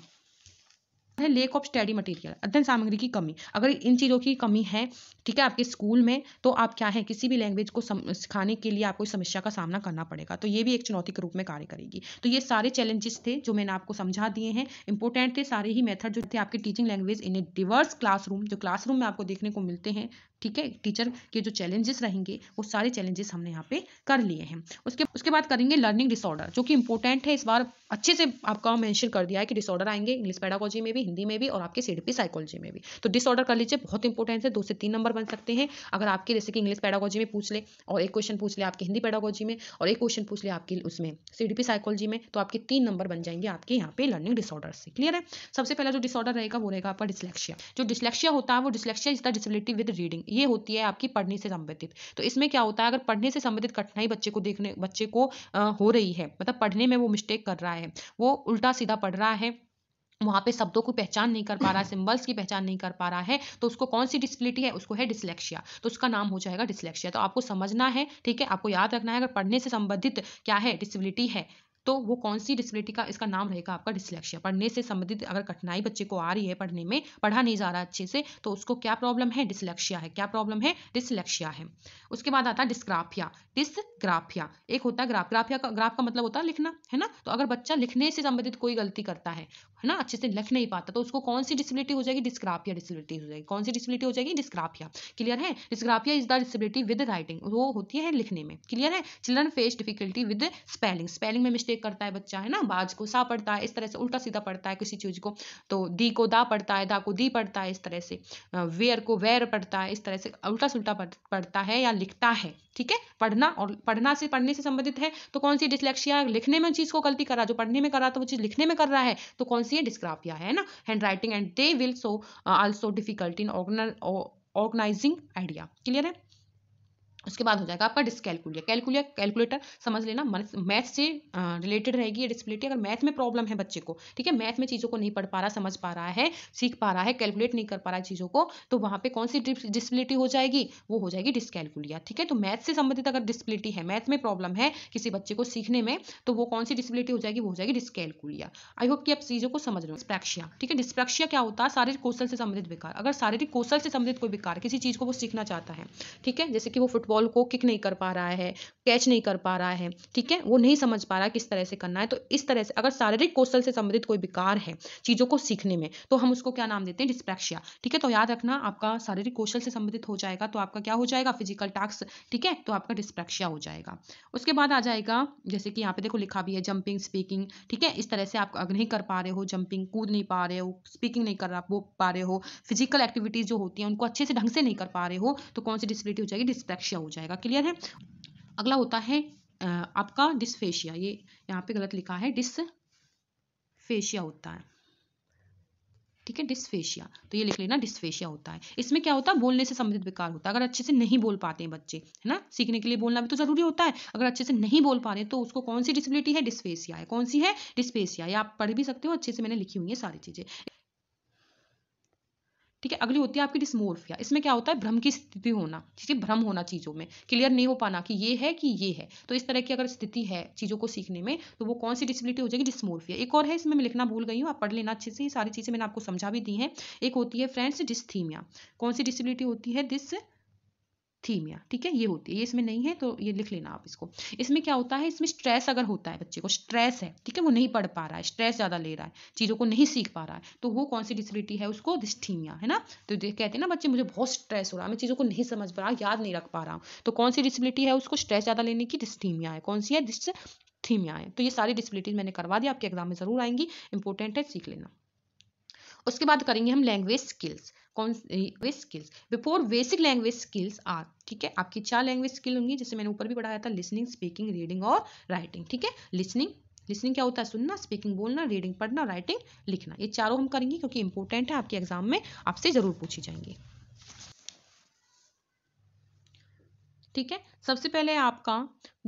है लेक ऑफ स्टडी मटेरियल अध्ययन सामग्री की कमी अगर इन चीज़ों की कमी है ठीक है आपके स्कूल में तो आप क्या है किसी भी लैंग्वेज को सम, सिखाने के लिए आपको इस समस्या का सामना करना पड़ेगा तो ये भी एक चुनौती के रूप में कार्य करेगी तो ये सारे चैलेंजेस थे जो मैंने आपको समझा दिए हैं इंपॉर्टेंट थे सारे ही मेथड जो थे आपके teaching language in a diverse classroom जो क्लासरूम में आपको देखने को मिलते हैं ठीक है टीचर के जो चैलेंजेस रहेंगे वो सारे चैलेंजेस हमने यहाँ पे कर लिए हैं उसके उसके बाद करेंगे लर्निंग डिसऑर्डर जो कि इंपॉर्टेंट है इस बार अच्छे से आपका मैंशन कर दिया है कि डिसऑर्डर आएंगे इंग्लिश पैडागोजी में भी हिंदी में भी और आपके सीडीपी साइकोलॉजी में भी तो डिसऑर्डर कर लीजिए बहुत इंपॉर्टेंट है दो से तीन नंबर बन सकते हैं अगर आपके जैसे कि इंग्लिश पैडागोजी में पूछ ले और एक क्वेश्चन पूछ ले आपके हिंदी पैडागोजी में और एक क्वेश्चन पूछ ले आपकी उसमें सीडीपी साइकोलॉजी में तो आपके तीन नंबर बन जाएंगे आपके यहाँ पे लर्निंग डिसऑर्डर से क्लियर है सबसे पहला जो डिसऑर्डर रहेगा वो रहेगा आपका डिसलेक्शिया जो डिसलेक्शिया होता है वो dyslexia is the disability with reading ये होती है आपकी पढ़ने से संबंधित तो इसमें क्या होता है अगर पढ़ने से संबंधित कठिनाई बच्चे को देखने बच्चे को हो रही है मतलब पढ़ने में वो मिस्टेक कर रहा है वो उल्टा सीधा पढ़ रहा है वहाँ पे शब्दों को पहचान नहीं कर पा रहा है सिम्बल्स की पहचान नहीं कर पा रहा है तो उसको कौन सी डिसबिलिटी है उसको है डिसलेक्शिया तो उसका नाम हो जाएगा डिसलेक्शिया तो आपको समझना है ठीक है आपको याद रखना है अगर पढ़ने से संबंधित क्या है डिसबिलिटी है तो वो कौन सी डिसबिलिटी का इसका नाम रहेगा आपका डिसलेक्शिया पढ़ने से संबंधित अगर कठिनाई बच्चे को आ रही है पढ़ने में पढ़ा नहीं जा रहा अच्छे से तो उसको क्या प्रॉब्लम है डिसलेक्शिया है क्या प्रॉब्लम है डिसलेक्शिया है उसके बाद आता है डिस्ग्राफिया डिसग्राफिया एक होता है ग्राफ ग्राफिया का ग्राफ का मतलब होता है लिखना है ना तो अगर बच्चा लिखने से संबंधित कोई गलती करता है है ना अच्छे से लिख नहीं पाता तो उसको कौन सी डिसबिलिटी हो जाएगी डिस्क्राफिया डिसबिलिटी हो जाएगी कौन सी डिसबिलिटी हो जाएगी डिस्क्राफिया क्लियर है dysgraphia is the disability with writing वो होती है लिखने में क्लियर है children face difficulty with spelling spelling में मिस्टेक करता है बच्चा है ना बाज को सा पढ़ता है इस तरह से उल्टा सीधा पढ़ता है किसी चीज़ को तो दी को दा पढ़ता है दा को दी पढ़ता है इस तरह से वेयर को वैर पढ़ता है इस तरह से उल्टा सुल्टा पढ़ता है या लिखता है ठीक है पढ़ना और पढ़ना से पढ़ने से संबंधित है तो कौन सी डिस्लेक्शिया लिखने में चीज़ को गलती करा जो पढ़ने में करा तो वो चीज़ लिखने में कर रहा है तो कौन सी है डिस्क्राफिया है ना handwriting and they will so also difficulty in organising idea clear है उसके बाद हो जाएगा आपका डिस्कैलकुलिया कैलकुलिया कैलकुलेटर समझ लेना मैथ से रिलेटेड रहेगी ये डिस्बिलिटी अगर मैथ में प्रॉब्लम है बच्चे को ठीक है मैथ में चीज़ों को नहीं पढ़ पा रहा समझ पा रहा है सीख पा रहा है कैलकुलेट नहीं कर पा रहा है चीज़ों को तो वहाँ पर कौन सी डिसबिलिटी हो जाएगी वो हो जाएगी डिस्कैलकुलिया ठीक है तो मैथ से संबंधित अगर डिस्बिलिटी है मैथ में प्रॉब्लम है किसी बच्चे को सीखने में तो वो कौन सी डिसबिलिटी हो जाएगी वो हो जाएगी डिसकैलकुलिया आई होप कि आप चीज़ों को समझ लो डिस्प्रैक्शिया ठीक है डिस्प्रैक्शिया क्या होता है शारीरिक कौशल से संबंधित विकार अगर शारीरिक कौशल से संबंधित कोई विकार किसी चीज़ को वो सीखना चाहता है ठीक है जैसे कि वो फुटबॉल बॉल को किक नहीं कर पा रहा है कैच नहीं कर पा रहा है ठीक है वो नहीं समझ पा रहा किस तरह से करना है तो इस तरह से अगर शारीरिक कौशल से संबंधित कोई विकार है चीज़ों को सीखने में तो हम उसको क्या नाम देते हैं डिस्प्रेक्शिया ठीक है तो याद रखना आपका शारीरिक कौशल से संबंधित हो जाएगा तो आपका क्या हो जाएगा फिजिकल टास्क ठीक है तो आपका डिस्प्रेक्शिया हो जाएगा उसके बाद आ जाएगा जैसे कि यहाँ पे देखो लिखा भी है जंपिंग स्पीकिंग ठीक है इस तरह से आप नहीं कर पा रहे हो जंपिंग कूद नहीं पा रहे हो स्पीकिंग नहीं कर पा रहे हो फिजिकल एक्टिविटीज़ जो होती है उनको अच्छे से ढंग से नहीं कर पा रहे हो तो कौन सी डिसबिलिटी हो जाएगी डिस्प्रेक्शिया हो हो जाएगा क्लियर है अगला होता है आपका डिसफेशिया ये यहाँ पे गलत लिखा है डिसफेशिया होता है ठीक है डिसफेशिया तो ये लिख लेना डिसफेशिया होता है इसमें क्या होता है बोलने से संबंधित विकार होता है अगर अच्छे से नहीं बोल पाते हैं बच्चे है ना सीखने के लिए बोलना भी तो जरूरी होता है अगर अच्छे से नहीं बोल पा रहे तो उसको कौन सी डिसेबिलिटी है डिसफेशिया है कौन सी है डिसफेशिया आप पढ़ भी सकते हो अच्छे से मैंने लिखी हुई है सारी चीज़ें ठीक है अगली होती है आपकी डिस्मोर्फिया इसमें क्या होता है भ्रम की स्थिति होना ठीक है भ्रम होना चीज़ों में क्लियर नहीं हो पाना कि ये है कि ये है तो इस तरह की अगर स्थिति है चीज़ों को सीखने में तो वो कौन सी डिसबिलिटी हो जाएगी डिस्मोर्फिया एक और है इसमें मैं लिखना भूल गई हूँ आप पढ़ लेना अच्छे से ये सारी चीज़ें मैंने आपको समझा भी दी है एक होती है फ्रेंड्स डिस्थीमिया कौन सी डिसबिलिटी होती है दिस थीमिया ठीक है ये होती है ये इसमें नहीं है तो ये लिख लेना आप इसको इसमें क्या होता है इसमें स्ट्रेस अगर होता है बच्चे को स्ट्रेस है ठीक है वो नहीं पढ़ पा रहा है स्ट्रेस ज़्यादा ले रहा है चीज़ों को नहीं सीख पा रहा है तो वो कौन सी डिसबिलिटी है उसको डिस्थीमिया है ना तो कहते हैं ना बच्चे मुझे बहुत स्ट्रेस हो रहा है मैं चीज़ों को नहीं समझ पा रहा याद नहीं रख पा रहा हूँ तो कौन सी डिसबिलिटी है उसको स्ट्रेस ज़्यादा लेने की डिस्थीमिया है कौन सी है डिस्थीमिया है तो ये सारी डिसबिलिटीज मैंने करवा दी आपके एग्जाम में ज़रूर आएंगी इंपॉर्टेंट है सीख लेना उसके बाद करेंगे हम लैंग्वेज स्किल्स कौन skills before basic language skills are ठीक है आपकी चार लैंग्वेज स्किल होंगी जैसे मैंने ऊपर भी पढ़ाया था लिसनिंग स्पीकिंग रीडिंग और राइटिंग ठीक है लिसनिंग लिसनिंग क्या होता है सुनना स्पीकिंग बोलना रीडिंग पढ़ना राइटिंग लिखना ये चारों हम करेंगे क्योंकि इंपॉर्टेंट है आपके एग्जाम में आपसे जरूर पूछी जाएंगे ठीक है सबसे पहले आपका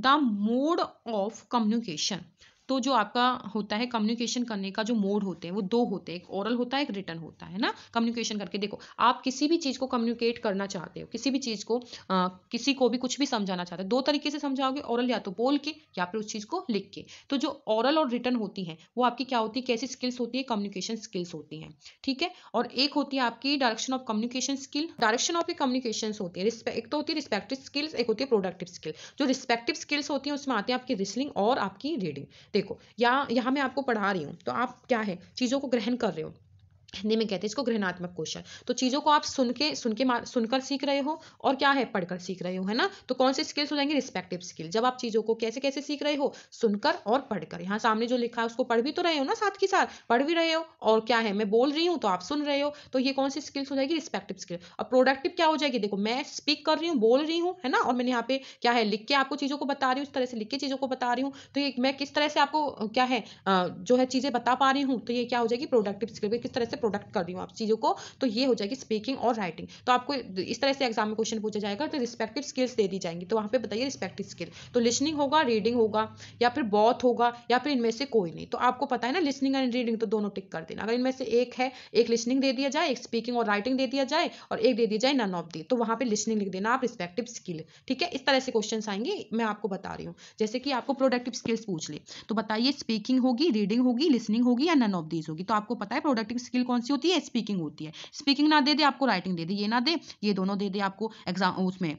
द मोड ऑफ कम्युनिकेशन तो जो आपका होता है कम्युनिकेशन करने का जो मोड होते हैं वो दो होते हैं एक ओरल होता है एक रिटर्न होता है ना कम्युनिकेशन करके देखो आप किसी भी चीज़ को कम्युनिकेट करना चाहते हो किसी भी चीज़ को आ, किसी को भी कुछ भी समझाना चाहते हो दो तरीके से समझाओगे ओरल या तो बोल के या फिर उस चीज़ को लिख के तो जो ओरल और रिटर्न होती हैं वो आपकी क्या होती है कैसी स्किल्स होती है कम्युनिकेशन स्किल्स होती हैं ठीक है और एक होती है आपकी direction of communication skill direction of communication होती है एक तो होती है रिस्पेक्टिव स्किल्स एक होती है प्रोडक्टिव स्किल जो रिस्पेक्टिव स्किल्स होती है उसमें आते हैं आपकी रिसलिंग और आपकी रीडिंग देखो या यहाँ मैं आपको पढ़ा रही हूँ तो आप क्या है चीज़ों को ग्रहण कर रहे हो हिंदी में कहते हैं इसको गृहणात्मक क्वेश्चन तो चीज़ों को आप सुन के सुन के सुनकर सीख रहे हो और क्या है पढ़कर सीख रहे हो है ना तो कौन से स्किल्स हो जाएंगे रिस्पेक्टिव स्किल जब आप चीज़ों को कैसे कैसे सीख रहे हो सुनकर और पढ़कर यहाँ सामने जो लिखा है उसको पढ़ भी तो रहे हो ना साथ के साथ पढ़ भी रहे हो और क्या है मैं बोल रही हूँ तो आप सुन रहे हो तो ये कौन सी स्किल्स हो जाएगी रिस्पेक्टिव स्किल और प्रोडक्टिव क्या हो जाएगी देखो मैं स्पीक कर रही हूँ बोल रही हूँ है ना और मैंने यहाँ पे क्या है लिख के आपको चीज़ों को बता रही हूँ इस तरह से लिख के चीज़ों को बता रही हूँ तो ये मैं किस तरह से आपको क्या है जो है चीज़ें बता पा रही हूँ तो ये क्या हो जाएगी प्रोडक्टिव स्किल किस तरह से प्रोडक्ट कर रही हूँ आप चीज़ों को तो ये हो जाएगी स्पीकिंग और राइटिंग तो आपको इस तरह से एग्जाम में क्वेश्चन पूछा जाएगा तो रिस्पेक्टिव स्किल्स दे दी जाएंगी तो वहाँ पे बताइए रिस्पेक्टिव स्किल तो लिसनिंग होगा रीडिंग होगा या फिर बॉथ होगा या फिर इनमें से कोई नहीं तो आपको पता है ना लिसनिंग एंड रीडिंग तो दोनों टिक कर देना अगर इनमें से एक है एक लिसनिंग दे दिया जाए एक स्पीकिंग और राइटिंग दे दिया जाए और एक दे दिया जाए नन ऑफ दी तो वहाँ पर लिसनिंग लिख देना आप रिस्पेक्टिव स्किल ठीक है इस तरह से क्वेश्चन आएंगे मैं आपको बता रही हूँ जैसे कि आपको प्रोडक्टिव स्किल्स पूछ ले तो बताइए स्पीकिंग होगी रीडिंग होगी लिसनिंग होगी या नन ऑफ दीज होगी तो आपको पता है प्रोडक्टिव स्किल कौन सी होती है स्पीकिंग होती है स्पीकिंग ना दे दे आपको राइटिंग दे दे ये ना दे ये दोनों दे दे आपको एग्जाम उसमें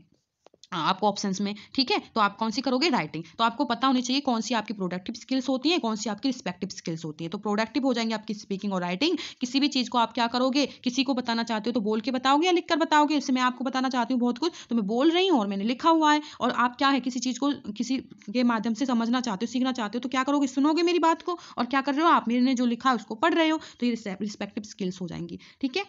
आपको ऑप्शन में ठीक है तो आप कौन सी करोगे राइटिंग तो आपको पता होनी चाहिए कौन सी आपकी प्रोडक्टिव स्किल्स होती हैं कौन सी आपकी रिस्पेक्टिव स्किल्स होती है तो प्रोडक्टिव हो जाएंगे आपकी स्पीकिंग और राइटिंग किसी भी चीज़ को आप क्या करोगे किसी को बताना चाहते हो तो बोल के बताओगे या लिख कर बताओगे इससे मैं आपको बताना चाहती हूँ बहुत कुछ तो मैं बोल रही हूँ और मैंने लिखा हुआ है और आप क्या है किसी चीज़ को किसी के माध्यम से समझना चाहते हो सीखना चाहते हो तो क्या करोगे सुनोगे मेरी बात को और क्या कर रहे हो आप मेरे ने जो लिखा है उसको पढ़ रहे हो तो ये रिस्पेक्टिव स्किल्स हो जाएंगी ठीक है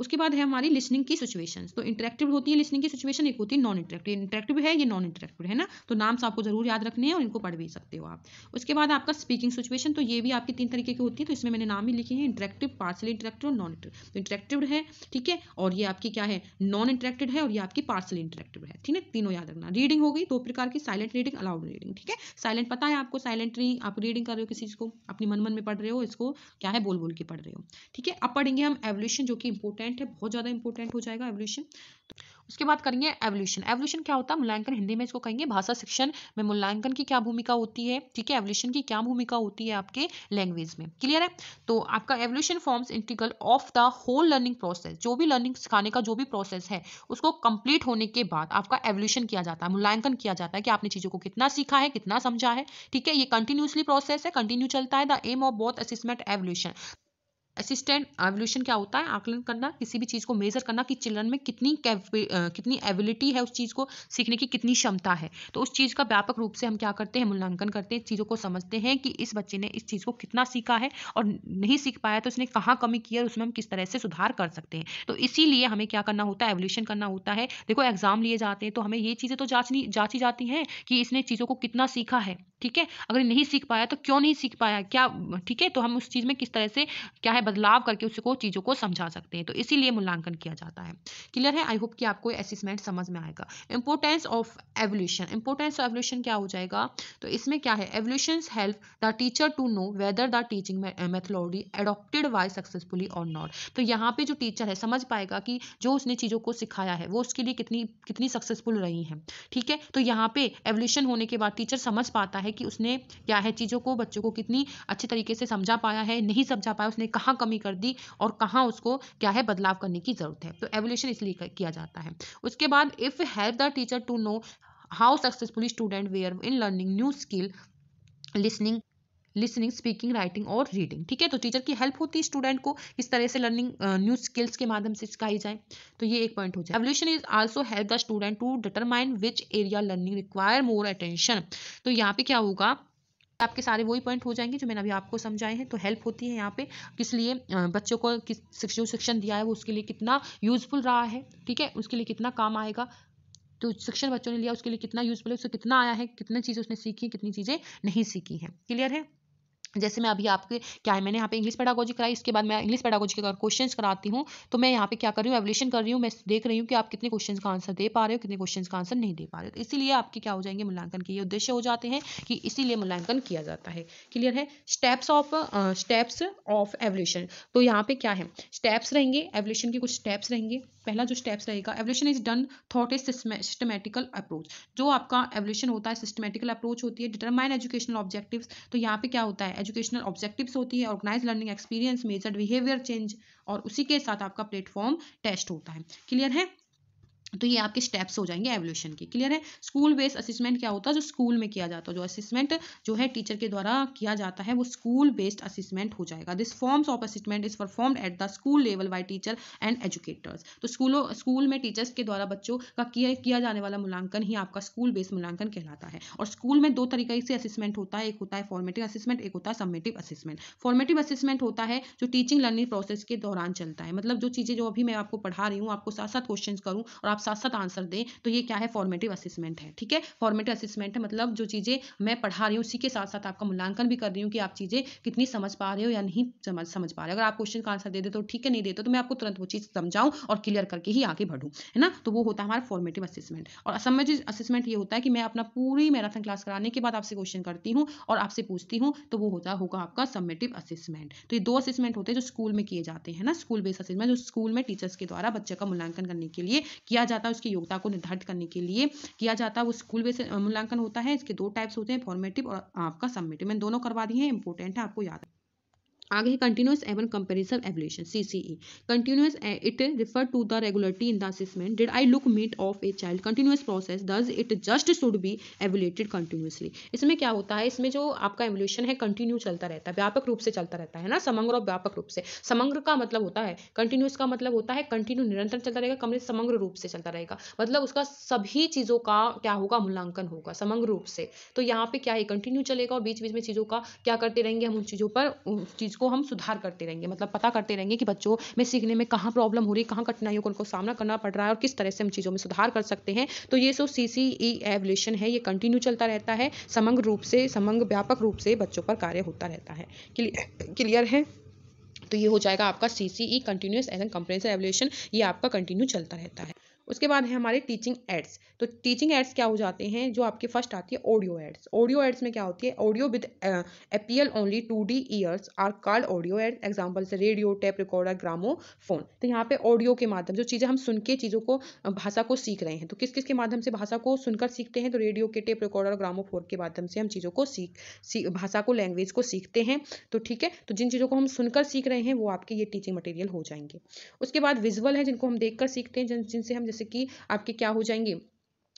उसके बाद है हमारी लिसनिंग की सिचुएशन तो इंटरेक्टिव होती है लिसनिंग की सिचुएशन एक होती है नॉन इंटरेक्टिव इंटरेक्टिव है ये नॉन इंटरेक्टिव है ना तो नाम्स आपको जरूर याद रखने हैं और इनको पढ़ भी सकते हो आप उसके बाद आपका स्पीकिंग सिचुएशन तो ये भी आपकी तीन तरीके की होती है तो इसमें मैंने नाम ही लिखे हैं इंटरेक्टिव पार्सल इंटरेक्टिव और नॉन इंटरेक्टिव तो इंटरेक्टिव है ठीक है और ये आपकी क्या है नॉन इंटरेक्टिव है और ये आपकी पार्सल इंटरेक्टिव है ठीक है तीनों याद रखना रीडिंग हो गई दो प्रकार की साइलेंट रीडिंग अलाउड रीडिंग ठीक है साइलेंट पता है आपको साइलेंट नहीं आप रीडिंग कर रहे हो किसी चीज को अपनी मन मन में पढ़ रहे हो इसको क्या है बोल बोल के पढ़ रहे हो ठीक है अब पढ़ेंगे हम एवोल्यूशन जो कि इंपॉर्टेंट इंपॉर्टेंट है बहुत ज़्यादा इंपॉर्टेंट हो जाएगा एवोल्यूशन उसके बाद करेंगे एवोल्यूशन एवोल्यूशन क्या होता है मूल्यांकन हिंदी में इसको कहेंगे भाषा शिक्षण में मूल्यांकन की क्या भूमिका होती है ठीक है एवोल्यूशन की क्या भूमिका होती है आपके लैंग्वेज में क्लियर है तो आपका evaluation forms integral of the whole learning process जो भी लर्निंग सिखाने का जो भी प्रोसेस है उसको कंप्लीट होने के बाद आपका एवोल्यूशन किया जाता है मूल्यांकन किया जाता है कि आपने चीज़ों को कितना सीखा है कितना समझा है ठीक है ये कंटिन्यूसली प्रोसेस है कंटिन्यू चलता है the aim of both assessment evaluation assistant evaluation क्या होता है आकलन करना किसी भी चीज़ को मेजर करना कि चिल्ड्रन में कितनी कितनी एबिलिटी है उस चीज़ को सीखने की कितनी क्षमता है तो उस चीज़ का व्यापक रूप से हम क्या करते हैं मूल्यांकन करते हैं चीज़ों को समझते हैं कि इस बच्चे ने इस चीज़ को कितना सीखा है और नहीं सीख पाया तो उसने कहाँ कमी की है उसमें हम किस तरह से सुधार कर सकते हैं तो इसीलिए हमें क्या करना होता है एवोल्यूशन करना होता है देखो एग्जाम लिए जाते हैं तो हमें ये चीज़ें तो जाँचनी जाँची जाती हैं कि इसने चीज़ों को कितना सीखा है ठीक है अगर नहीं सीख पाया तो क्यों नहीं सीख पाया क्या ठीक है तो हम उस चीज़ में किस तरह से क्या है बदलाव करके उसको चीज़ों को समझा सकते हैं तो इसीलिए मूल्यांकन किया जाता है क्लियर है आई होप कि आपको असेसमेंट समझ में आएगा importance of evaluation importance of evaluation क्या हो जाएगा तो इसमें क्या है evaluation help the teacher to know whether the teaching methodology adopted by successfully और नॉट तो यहाँ पे जो टीचर है समझ पाएगा कि जो उसने चीज़ों को सिखाया है वो उसके लिए कितनी कितनी सक्सेसफुल रही है ठीक है तो यहाँ पे एवोल्यूशन होने के बाद टीचर समझ पाता है कि उसने क्या है चीज़ों को बच्चों को कितनी अच्छे तरीके से समझा पाया है नहीं समझा पाया उसने कहाँ कमी कर दी और कहाँ उसको क्या है बदलाव करने की ज़रूरत है तो एवोल्यूशन इसलिए किया जाता है उसके बाद if help the teacher to know how successful student were in learning new skill listening listening speaking writing और रीडिंग ठीक है तो टीचर की हेल्प होती है स्टूडेंट को किस तरह से लर्निंग न्यू स्किल्स के माध्यम से सिखाई जाए तो ये एक पॉइंट हो जाए evaluation is also help the student to determine which area learning require more attention तो यहाँ पे क्या होगा आपके सारे वही पॉइंट हो जाएंगे जो मैंने अभी आपको समझाए हैं तो हेल्प होती है यहाँ पे किस लिए बच्चों को किस जो शिक्षण दिया है वो उसके लिए कितना यूजफुल रहा है ठीक है उसके लिए कितना काम आएगा तो शिक्षण बच्चों ने लिया उसके लिए कितना यूजफुल है उसको कितना आया है कितनी चीज़ें उसने सीखी कितनी चीज़ें नहीं सीखी हैं क्लियर है जैसे मैं अभी आपके क्या है मैंने यहाँ पे इंग्लिश पेडागोजी कराई इसके बाद मैं इंग्लिश पेडागोजी के अगर क्वेश्चन कराती हूँ तो मैं यहाँ पे क्या कर रही हूँ एवलेशन कर रही हूँ मैं देख रही हूँ कि आप कितने क्वेश्चन का आंसर दे पा रहे हो कितने क्वेश्चन का आंसर नहीं दे पा रहे हो तो इसीलिए आपके क्या हो जाएंगे मूल्यांकन के ये उद्देश्य हो जाते हैं कि इसीलिए मूल्यांकन किया जाता है क्लियर है steps of steps of evaluation तो यहाँ पे क्या है स्टेप्स रहेंगे एवल्यूशन के कुछ स्टेप्स रहेंगे पहला जो स्टेप्स रहेगा evaluation is done thought is systematical approach जो आपका एवल्यूशन होता है सिस्टमेटिकल अप्रोच होती है डिटरमाइन एजुकेशनल ऑब्जेक्टिव तो यहाँ पे क्या होता है एजुकेशनल ऑब्जेक्टिव्स होती है organise learning experience measure behaviour change और उसी के साथ आपका प्लेटफॉर्म टेस्ट होता है क्लियर है तो ये आपके स्टेप्स हो जाएंगे एवोल्यूशन के क्लियर है स्कूल बेस्ड असिसमेंट क्या होता है जो स्कूल में किया जाता है जो असिसमेंट जो है टीचर के द्वारा किया जाता है वो स्कूल बेस्ड असिसमेंट हो जाएगा this forms of assessment is performed at the school level by teacher and educators तो स्कूलों स्कूल में टीचर्स के द्वारा बच्चों का किया किया जाने वाला मूल्यांकन ही आपका स्कूल बेस्ड मूल्यांकन कहलाता है और स्कूल में दो तरीके से असिसमेंट होता है एक होता है फॉर्मेटिव असिसमेंट एक होता है सबमेटिव असिसमेंट फॉर्मेटिव असिसमेंट होता है जो टीचिंग लर्निंग प्रोसेस के दौरान चलता है मतलब जो चीज़ें जो अभी मैं आपको पढ़ा रही हूँ आपको साथ साथ क्वेश्चन करूँ और आप साथ साथ आंसर दें तो ये क्या है फॉर्मेटिव असेसमेंट है ठीक है फॉर्मेटिव असिसमेंट है मतलब जो चीज़ें मैं पढ़ा रही हूँ उसी के साथ साथ आपका मूल्यांकन भी कर रही हूँ कि आप चीज़ें कितनी समझ पा रहे हो या नहीं समझ समझ पा रहे अगर आप क्वेश्चन का आंसर दे देते हो ठीक है नहीं देते तो मैं आपको तुरंत वो चीज़ समझाऊँ और क्लियर करके ही आगे बढ़ूँ है ना तो वो होता है हमारा फॉर्मेटिव असिसमेंट और समझ असेसमेंट ये होता है कि मैं अपना पूरी मैराथन क्लास कराने के बाद आपसे क्वेश्चन करती हूँ और आपसे पूछती हूँ तो वो होता होगा आपका सबमेटिव असेसमेंट तो ये दो असेसमेंट होते हैं जो स्कूल में किए जाते हैं ना स्कूल बेस्ड असेसमेंट जो स्कूल में टीचर्स के द्वारा बच्चे का मूल्यांकन करने के लिए किया जाता है उसकी योग्यता को निर्धारित करने के लिए किया जाता है वो स्कूल बेस मूल्यांकन होता है इसके दो टाइप्स होते हैं फॉर्मेटिव और आपका सबमिटिव मैंने दोनों करवा दिए हैं इंपॉर्टेंट है आपको याद आगे continuous even comparison evaluation C C E continuous it refer to the regularity in the assessment did I look meet of a child continuous process thus it just should be evaluated continuously इसमें क्या होता है इसमें जो आपका evolution है continue चलता रहता है व्यापक रूप से चलता रहता है ना समग्र और व्यापक रूप से समग्र का मतलब होता है कंटिन्यूस का मतलब होता है कंटिन्यू निरंतर चलता रहेगा कमरे समग्र रूप से चलता रहेगा मतलब उसका सभी चीज़ों का क्या होगा मूल्यांकन होगा समग्र रूप से तो यहाँ पे क्या है कंटिन्यू चलेगा और बीच बीच में चीज़ों का क्या करते रहेंगे हम उन चीज़ों पर चीज़ इसको हम सुधार करते रहेंगे मतलब पता करते रहेंगे कि बच्चों में सीखने में कहाँ प्रॉब्लम हो रही है कहाँ कठिनाइयों को उनको सामना करना पड़ रहा है और किस तरह से हम चीज़ों में सुधार कर सकते हैं तो ये सो सी सी ई एवल्यूशन है ये कंटिन्यू चलता रहता है समग्र रूप से समग्र व्यापक रूप से बच्चों पर कार्य होता रहता है क्लियर है तो ये हो जाएगा आपका C C E continuous and comprehensive evaluation ये आपका कंटिन्यू चलता रहता है उसके बाद है हमारे टीचिंग एड्स तो टीचिंग एड्स क्या हो जाते हैं जो आपके फर्स्ट आती है ऑडियो एड्स ऑडियो एड्स में क्या होती है audio with appeal only to the ears are called audio aid example से radio tape recorder gramophone तो यहाँ पे ऑडियो के माध्यम जो चीज़ें हम सुन के चीज़ों को भाषा को सीख रहे हैं तो किस किस के माध्यम से भाषा को सुनकर सीखते हैं तो रेडियो के टेप रिकॉर्डर ग्रामो फोन के माध्यम से हम चीज़ों को सीख सी भाषा को लैंग्वेज को सीखते हैं तो ठीक है तो जिन चीज़ों को हम सुनकर सीख रहे हैं वो आपके ये टीचिंग मटेरियल हो जाएंगे उसके बाद विजुअल है जिनको हम देख सीखते हैं जिनसे हम जैसे जैसे कि आपके क्या हो जाएंगे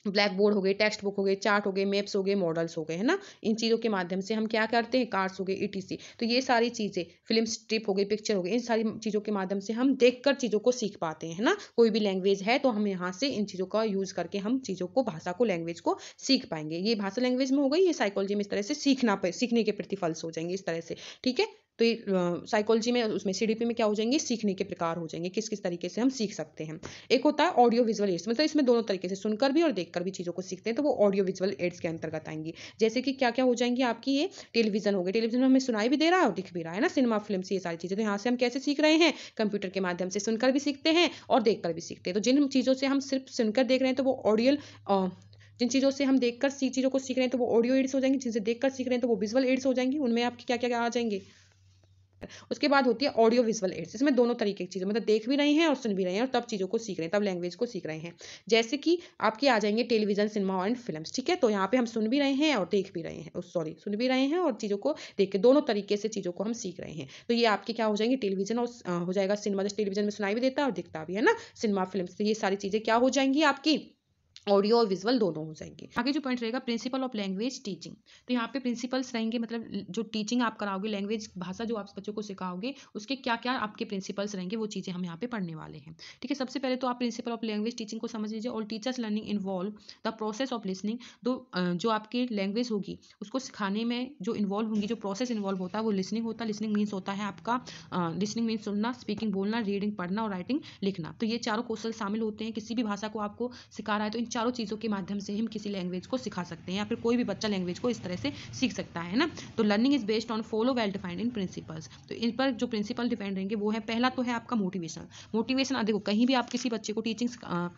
ब्लैक बोर्ड हो गए टेक्स्ट बुक हो गए चार्ट हो गए मैप्स हो गए मॉडल्स हो गए है ना इन चीज़ों के माध्यम से हम क्या करते हैं कार्ड्स हो गए ईटीसी e तो ये सारी चीज़ें फिल्म स्ट्रिप हो गई पिक्चर हो गई इन सारी चीज़ों के माध्यम से हम देखकर चीज़ों को सीख पाते हैं है ना कोई भी लैंग्वेज है तो हम यहाँ से इन चीज़ों का यूज़ करके हम चीज़ों को भाषा को लैंग्वेज को सीख पाएंगे ये भाषा लैंग्वेज में हो गई ये साइकोलॉजी में इस तरह से सीखना सीखने के प्रतिफल्स हो जाएंगे इस तरह से ठीक है तो साइकोलॉजी में उसमें सीडीपी में क्या हो जाएंगे सीखने के प्रकार हो जाएंगे किस किस तरीके से हम सीख सकते हैं एक होता है ऑडियो विजुअल एड्स मतलब इसमें दोनों तरीके से सुनकर भी और देखकर भी चीज़ों को सीखते हैं तो वो ऑडियो विजुअल एड्स के अंतर्गत आएंगी जैसे कि क्या क्या हो जाएंगी आपकी ये टेलीविजन हो गए टेलीविजन में हमें सुनाई भी दे रहा है और दिख भी रहा है ना सिनेमा फिल्म से ये सारी चीज़ें तो यहाँ से हम कैसे सीख रहे हैं कंप्यूटर के माध्यम से सुनकर भी सीखते हैं और देख भी सीखते हैं तो जिन चीज़ों से हम सिर्फ सुनकर देख रहे हैं तो वो ऑडियल जिन चीज़ों से हम देखकर चीज़ों को सीख रहे हैं तो वो ऑडियो एड्स हो जाएंगे जिनसे देखकर सीख रहे हैं तो वो विजुअल एड्स हो जाएंगी उनमें आपके क्या, क्या आ जाएंगे उसके बाद होती है ऑडियो विजुअल एड्स इसमें दोनों तरीके की चीज़ें मतलब देख भी रहे हैं और सुन भी रहे हैं और तब चीज़ों को सीख रहे हैं तब लैंग्वेज को सीख रहे हैं जैसे कि आपके आ जाएंगे टेलीविजन सिनेमा एंड फिल्म ठीक है तो यहाँ पे हम सुन भी रहे हैं और देख भी रहे हैं सॉरी सुन भी रहे हैं और चीज़ों को देख के दोनों तरीके से चीज़ों को हम सीख रहे हैं तो ये आपके क्या हो जाएंगे टेलीविजन और हो जाएगा सिनेमा टेलीविजन में सुनाई भी देता है और दिखता भी है ना सिनेमा फिल्म तो ये सारी चीज़ें क्या हो जाएंगी आपकी ऑडियो और विजुअल दोनों हो जाएंगे आगे जो पॉइंट रहेगा प्रिंसिपल ऑफ लैंग्वेज टीचिंग तो यहाँ पे प्रिंसिपल्स रहेंगे मतलब जो टीचिंग आप कराओगे लैंग्वेज भाषा जो आप बच्चों को सिखाओगे उसके क्या क्या आपके प्रिंसिपल्स रहेंगे वो चीज़ें हम यहाँ पे पढ़ने वाले हैं ठीक है सबसे पहले तो आप प्रिंसिपल ऑफ लैंग्वेज टीचिंग को समझ लीजिए और teachers learning involve the process of listening दो जो आपकी लैंग्वेज होगी उसको सिखाने में जो इन्वॉल्व होंगी जो प्रोसेस इन्वॉल्व होता है वो लिसनिंग होता है लिसनिंग मीन्स होता है आपका लिसनिंग मीन्स सुनना स्पीकिंग बोलना रीडिंग पढ़ना और राइटिंग लिखना तो ये चारों कौशल शामिल होते हैं किसी भी भाषा को आपको सिखा रहा है तो इन चारों चीज़ों के माध्यम से हम किसी लैंग्वेज को सिखा सकते हैं या फिर कोई भी बच्चा लैंग्वेज को इस तरह से सीख सकता है ना तो learning is based on follow well defined in principles तो इन पर जो प्रिंसिपल डिफाइंड रहेंगे वो है पहला तो है आपका मोटिवेशन मोटिवेशन देखो कहीं भी आप किसी बच्चे को टीचिंग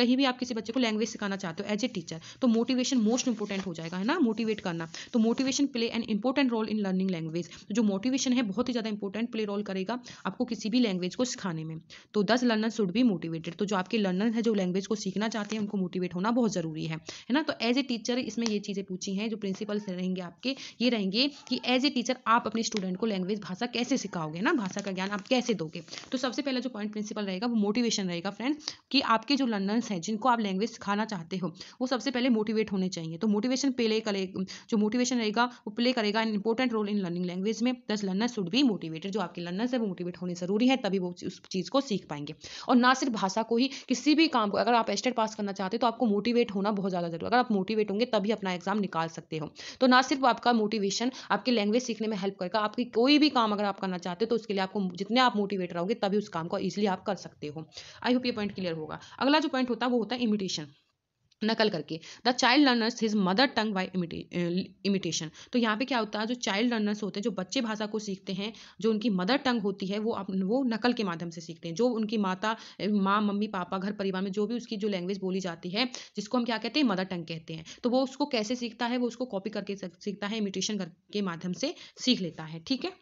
कहीं भी आप किसी बच्चे को लैंग्वेज सिखाना चाहते हो एज ए टीचर तो मोटिवेशन मोस्ट इंपॉर्टेंट हो जाएगा है ना मोटिवेट करना तो motivation play an important role in learning language जो मोटिवेशन है बहुत ही ज़्यादा इंपॉर्टेंट प्ले रोल करेगा आपको किसी भी लैंग्वेज को सिखाने में तो दस लर्नर शुड बी मोटिवेटेड तो जो आपके लर्नर है जो लैंग्वेज को सीखना चाहते हैं उनको मोटिवेट होना बहुत ज़रूरी है है ना तो एज ए टीचर इसमें ये चीज़ें पूछी हैं जो प्रिंसिपल्स रहेंगे आपके ये रहेंगे कि एज ए टीचर आप अपने स्टूडेंट को लैंग्वेज भाषा कैसे सिखाओगे ना भाषा का ज्ञान आप कैसे दोगे तो सबसे पहला जो पॉइंट प्रिंसिपल रहेगा वो मोटिवेशन रहेगा फ्रेंड कि आपके जो लर्नर्स हैं जिनको आप लैंग्वेज सिखाना चाहते हो वो सबसे पहले मोटिवेट होने चाहिए तो मोटिवेशन प्ले करे जो मोटिवेशन रहेगा वो प्ले करेगा an important role in learning language में thus learner should be motivated जो आपके लर्नर है वो मोटिवेट होने जरूरी है तभी वो उस चीज़ को सीख पाएंगे और ना सिर्फ भाषा को ही किसी भी काम को अगर आप एस्टेट पास e करना चाहते हो तो आपको मोटिवेट होना बहुत ज़्यादा जरूरी अगर आप मोटिवेट होंगे तभी अपना एग्जाम निकाल सकते हो तो ना सिर्फ आपका मोटिवेशन आपकी लैंग्वेज सीखने में हेल्प करेगा आपकी कोई भी काम अगर आप करना चाहते हो तो उसके लिए आपको जितने आप मोटिवेट रहोगे तभी उस काम को ईजिली आप कर सकते हो आई होप ये पॉइंट क्लियर होगा अगला जो पॉइंट इंस्ट्रूमेंट होता है वो होता है इमिटेशन नकल करके the child learners his mother tongue by imitation तो यहाँ पे क्या होता है जो चाइल्ड लर्नर्स होते हैं जो बच्चे भाषा को सीखते हैं जो उनकी मदर टंग होती है वो अप, वो नकल के माध्यम से सीखते हैं जो उनकी माता माँ मम्मी पापा घर परिवार में जो भी उसकी जो लैंग्वेज बोली जाती है जिसको हम क्या कहते हैं मदर टंग कहते हैं तो वो उसको कैसे सीखता है वो उसको कॉपी करके सीखता है इमिटेशन करके माध्यम से सीख लेता है ठीक है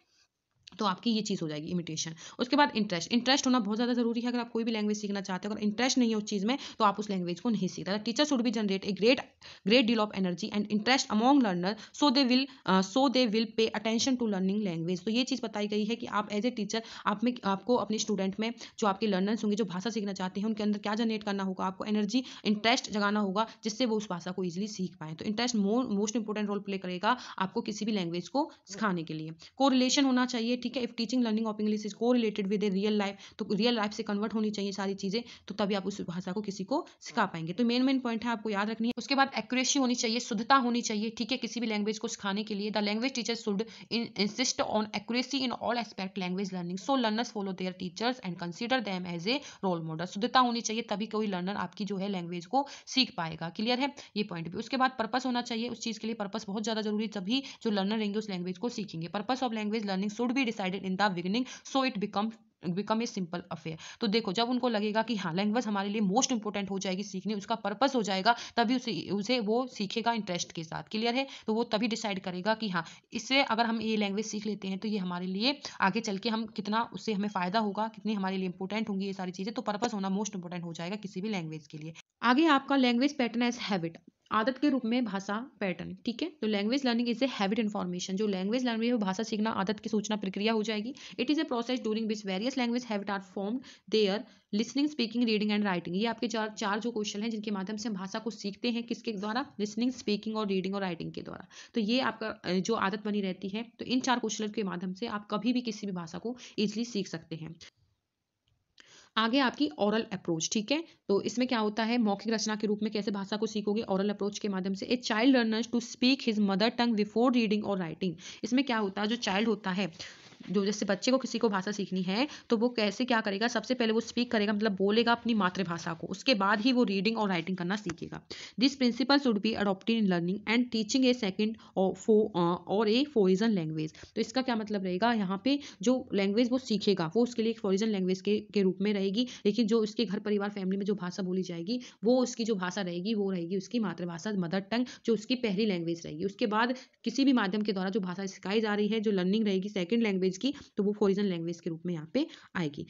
तो आपकी ये चीज़ हो जाएगी इमिटेशन उसके बाद इंटरेस्ट इंटरेस्ट होना बहुत ज़्यादा जरूरी है अगर आप कोई भी लैंग्वेज सीखना चाहते हो अगर इंटरेस्ट नहीं है उस चीज़ में तो आप उस लैंग्वेज को नहीं सीख रहे टीचर शुड भी generate a great great deal of energy and interest among learner so they will so they will pay attention to learning language तो ये चीज़ बताई गई है कि आप एज ए टीचर आप में आपको अपने स्टूडेंट में जो आपके लर्नर्स होंगे जो भाषा सीखना चाहते हैं उनके अंदर क्या जनरेट करना होगा आपको एनर्जी इंटरेस्ट जगाना होगा जिससे वो उस भाषा को ईजिली सीख पाए तो interest most important role play करेगा आपको किसी भी लैंग्वेज को सिखाने के लिए कोरिलेशन होना चाहिए ठीक है if teaching learning of English is को related with a real life तो रियल लाइफ से कन्वर्ट होनी चाहिए सारी चीज़ें तो तभी आप उस भाषा को किसी को सिखा पाएंगे तो मेन मेन पॉइंट है आपको याद रखनी है उसके बाद एक्यूरेसी होनी चाहिए शुद्धता होनी चाहिए ठीक है किसी भी लैंग्वेज को सिखाने के लिए the language teacher should insist on accuracy in all aspect language learning so learners follow their teachers and consider them as a role model शुद्धता होनी चाहिए तभी कोई लर्नर आपकी जो है लैंग्वेज को सीख पाएगा क्लियर है ये पॉइंट भी उसके बाद पर्पस होना चाहिए उस चीज़ के लिए पर्पस बहुत ज़्यादा जरूरी तभी जो लर्नर रहेंगे उस लैंग्वेज को सीखेंगे purpose of language learning should be decided in the beginning so it become become a simple affair तो देखो जब उनको लगेगा कि हाँ लैंग्वेज हमारे लिए मोस्ट इंपॉर्टेंट हो जाएगी सीखने उसका पर्पज हो जाएगा तभी उसे उसे वो सीखेगा इंटरेस्ट के साथ क्लियर है तो वो तभी डिसाइड करेगा कि हाँ इससे अगर हम ये लैंग्वेज सीख लेते हैं तो ये हमारे लिए आगे चल के हम कितना उससे हमें फ़ायदा होगा कितनी हमारे लिए इंपॉर्टेंट होंगी ये सारी चीज़ें तो पर्पज़ होना मोस्ट इंपॉर्टेंट हो जाएगा किसी भी लैंग्वेज के लिए आगे आपका लैंग्वेज पैटर्न एज हैबिट आदत के रूप में भाषा पैटर्न ठीक है तो language learning is a habit information जो लैंग्वेज लर्निंग है वो भाषा सीखना आदत की सूचना प्रक्रिया हो जाएगी it is a process during which various language habit are form there listening speaking reading and writing ये आपके चार चार जो क्वेश्चन हैं जिनके माध्यम से हम भाषा को सीखते हैं किसके द्वारा लिसनिंग स्पीकिंग और रीडिंग और राइटिंग के द्वारा तो ये आपका जो आदत बनी रहती है तो इन चार क्वेश्चन के माध्यम से आप कभी भी किसी भी भाषा को ईजिली सीख सकते हैं आगे आपकी ओरल अप्रोच ठीक है तो इसमें क्या होता है मौखिक रचना के रूप में कैसे भाषा को सीखोगे ओरल अप्रोच के माध्यम से a child learners to speak his mother tongue before reading और राइटिंग इसमें क्या होता है जो चाइल्ड होता है जो जैसे बच्चे को किसी को भाषा सीखनी है तो वो कैसे क्या करेगा सबसे पहले वो स्पीक करेगा मतलब बोलेगा अपनी मातृभाषा को उसके बाद ही वो रीडिंग और राइटिंग करना सीखेगा this principle should be adopted in learning and teaching a second और ए फोरिजन लैंग्वेज तो इसका क्या मतलब रहेगा यहाँ पे जो लैंग्वेज वो सीखेगा वो उसके लिए एक फॉरिजन लैंग्वेज के, के रूप में रहेगी लेकिन जो उसके घर परिवार फैमिली में जो भाषा बोली जाएगी वो उसकी जो भाषा रहेगी वो रहेगी उसकी मातृभाषा मदर टंग जो उसकी पहली लैंग्वेज रहेगी उसके बाद किसी भी माध्यम के द्वारा जो भाषा सिखाई जा रही है जो लर्निंग रहेगी सेकेंड लैंग्वेज लैंग्वेज की तो वो फॉरिजन लैंग्वेज के रूप में यहाँ पे आएगी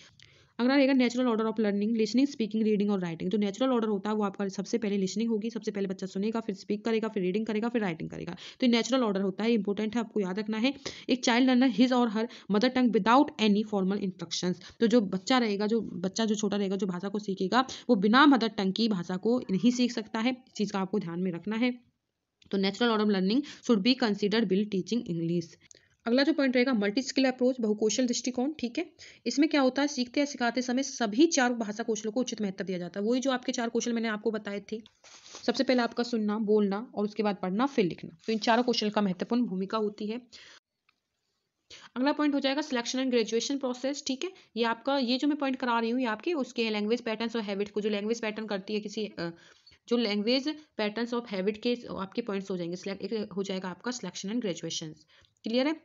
अगर रहेगा natural order of learning listening speaking reading और राइटिंग जो नेचुरल ऑर्डर होता है वो आपका सबसे पहले लिसनिंग होगी सबसे पहले बच्चा सुनेगा फिर स्पीक करेगा फिर रीडिंग करेगा फिर राइटिंग करेगा तो नेचुरल ऑर्डर होता है इंपॉर्टेंट है आपको याद रखना है एक चाइल्ड लर्नर हिज और her mother tongue without any formal instruction तो जो बच्चा रहेगा जो बच्चा जो छोटा रहेगा जो भाषा को सीखेगा वो बिना मदर टंग की भाषा को नहीं सीख सकता है इस चीज़ का आपको ध्यान में रखना है तो natural order of learning should be consider while teaching English अगला जो पॉइंट रहेगा मल्टी स्किल अप्रोच बहुकोशल दृष्टिकोण ठीक है इसमें क्या होता है सीखते या सिखाते समय सभी चार भाषा कौशलों को उचित महत्व दिया जाता है वही जो आपके चार कौशल मैंने आपको बताए थे सबसे पहले आपका सुनना बोलना और उसके बाद पढ़ना फिर लिखना तो इन चारों कौशल का महत्वपूर्ण भूमिका होती है अगला पॉइंट हो जाएगा सिलेक्शन एंड ग्रेजुएशन प्रोसेस ठीक है ये आपका ये जो मैं पॉइंट करा रही हूँ ये आपके उसके लैंग्वेज पैटर्न्स और हैबिट को जो लैंग्वेज पैटर्न करती है किसी जो लैंग्वेज पैटर्न्स ऑफ हैबिट के आपके पॉइंट्स हो जाएंगे एक हो जाएगा आपका सिलेक्शन एंड ग्रेजुएशन क्लियर है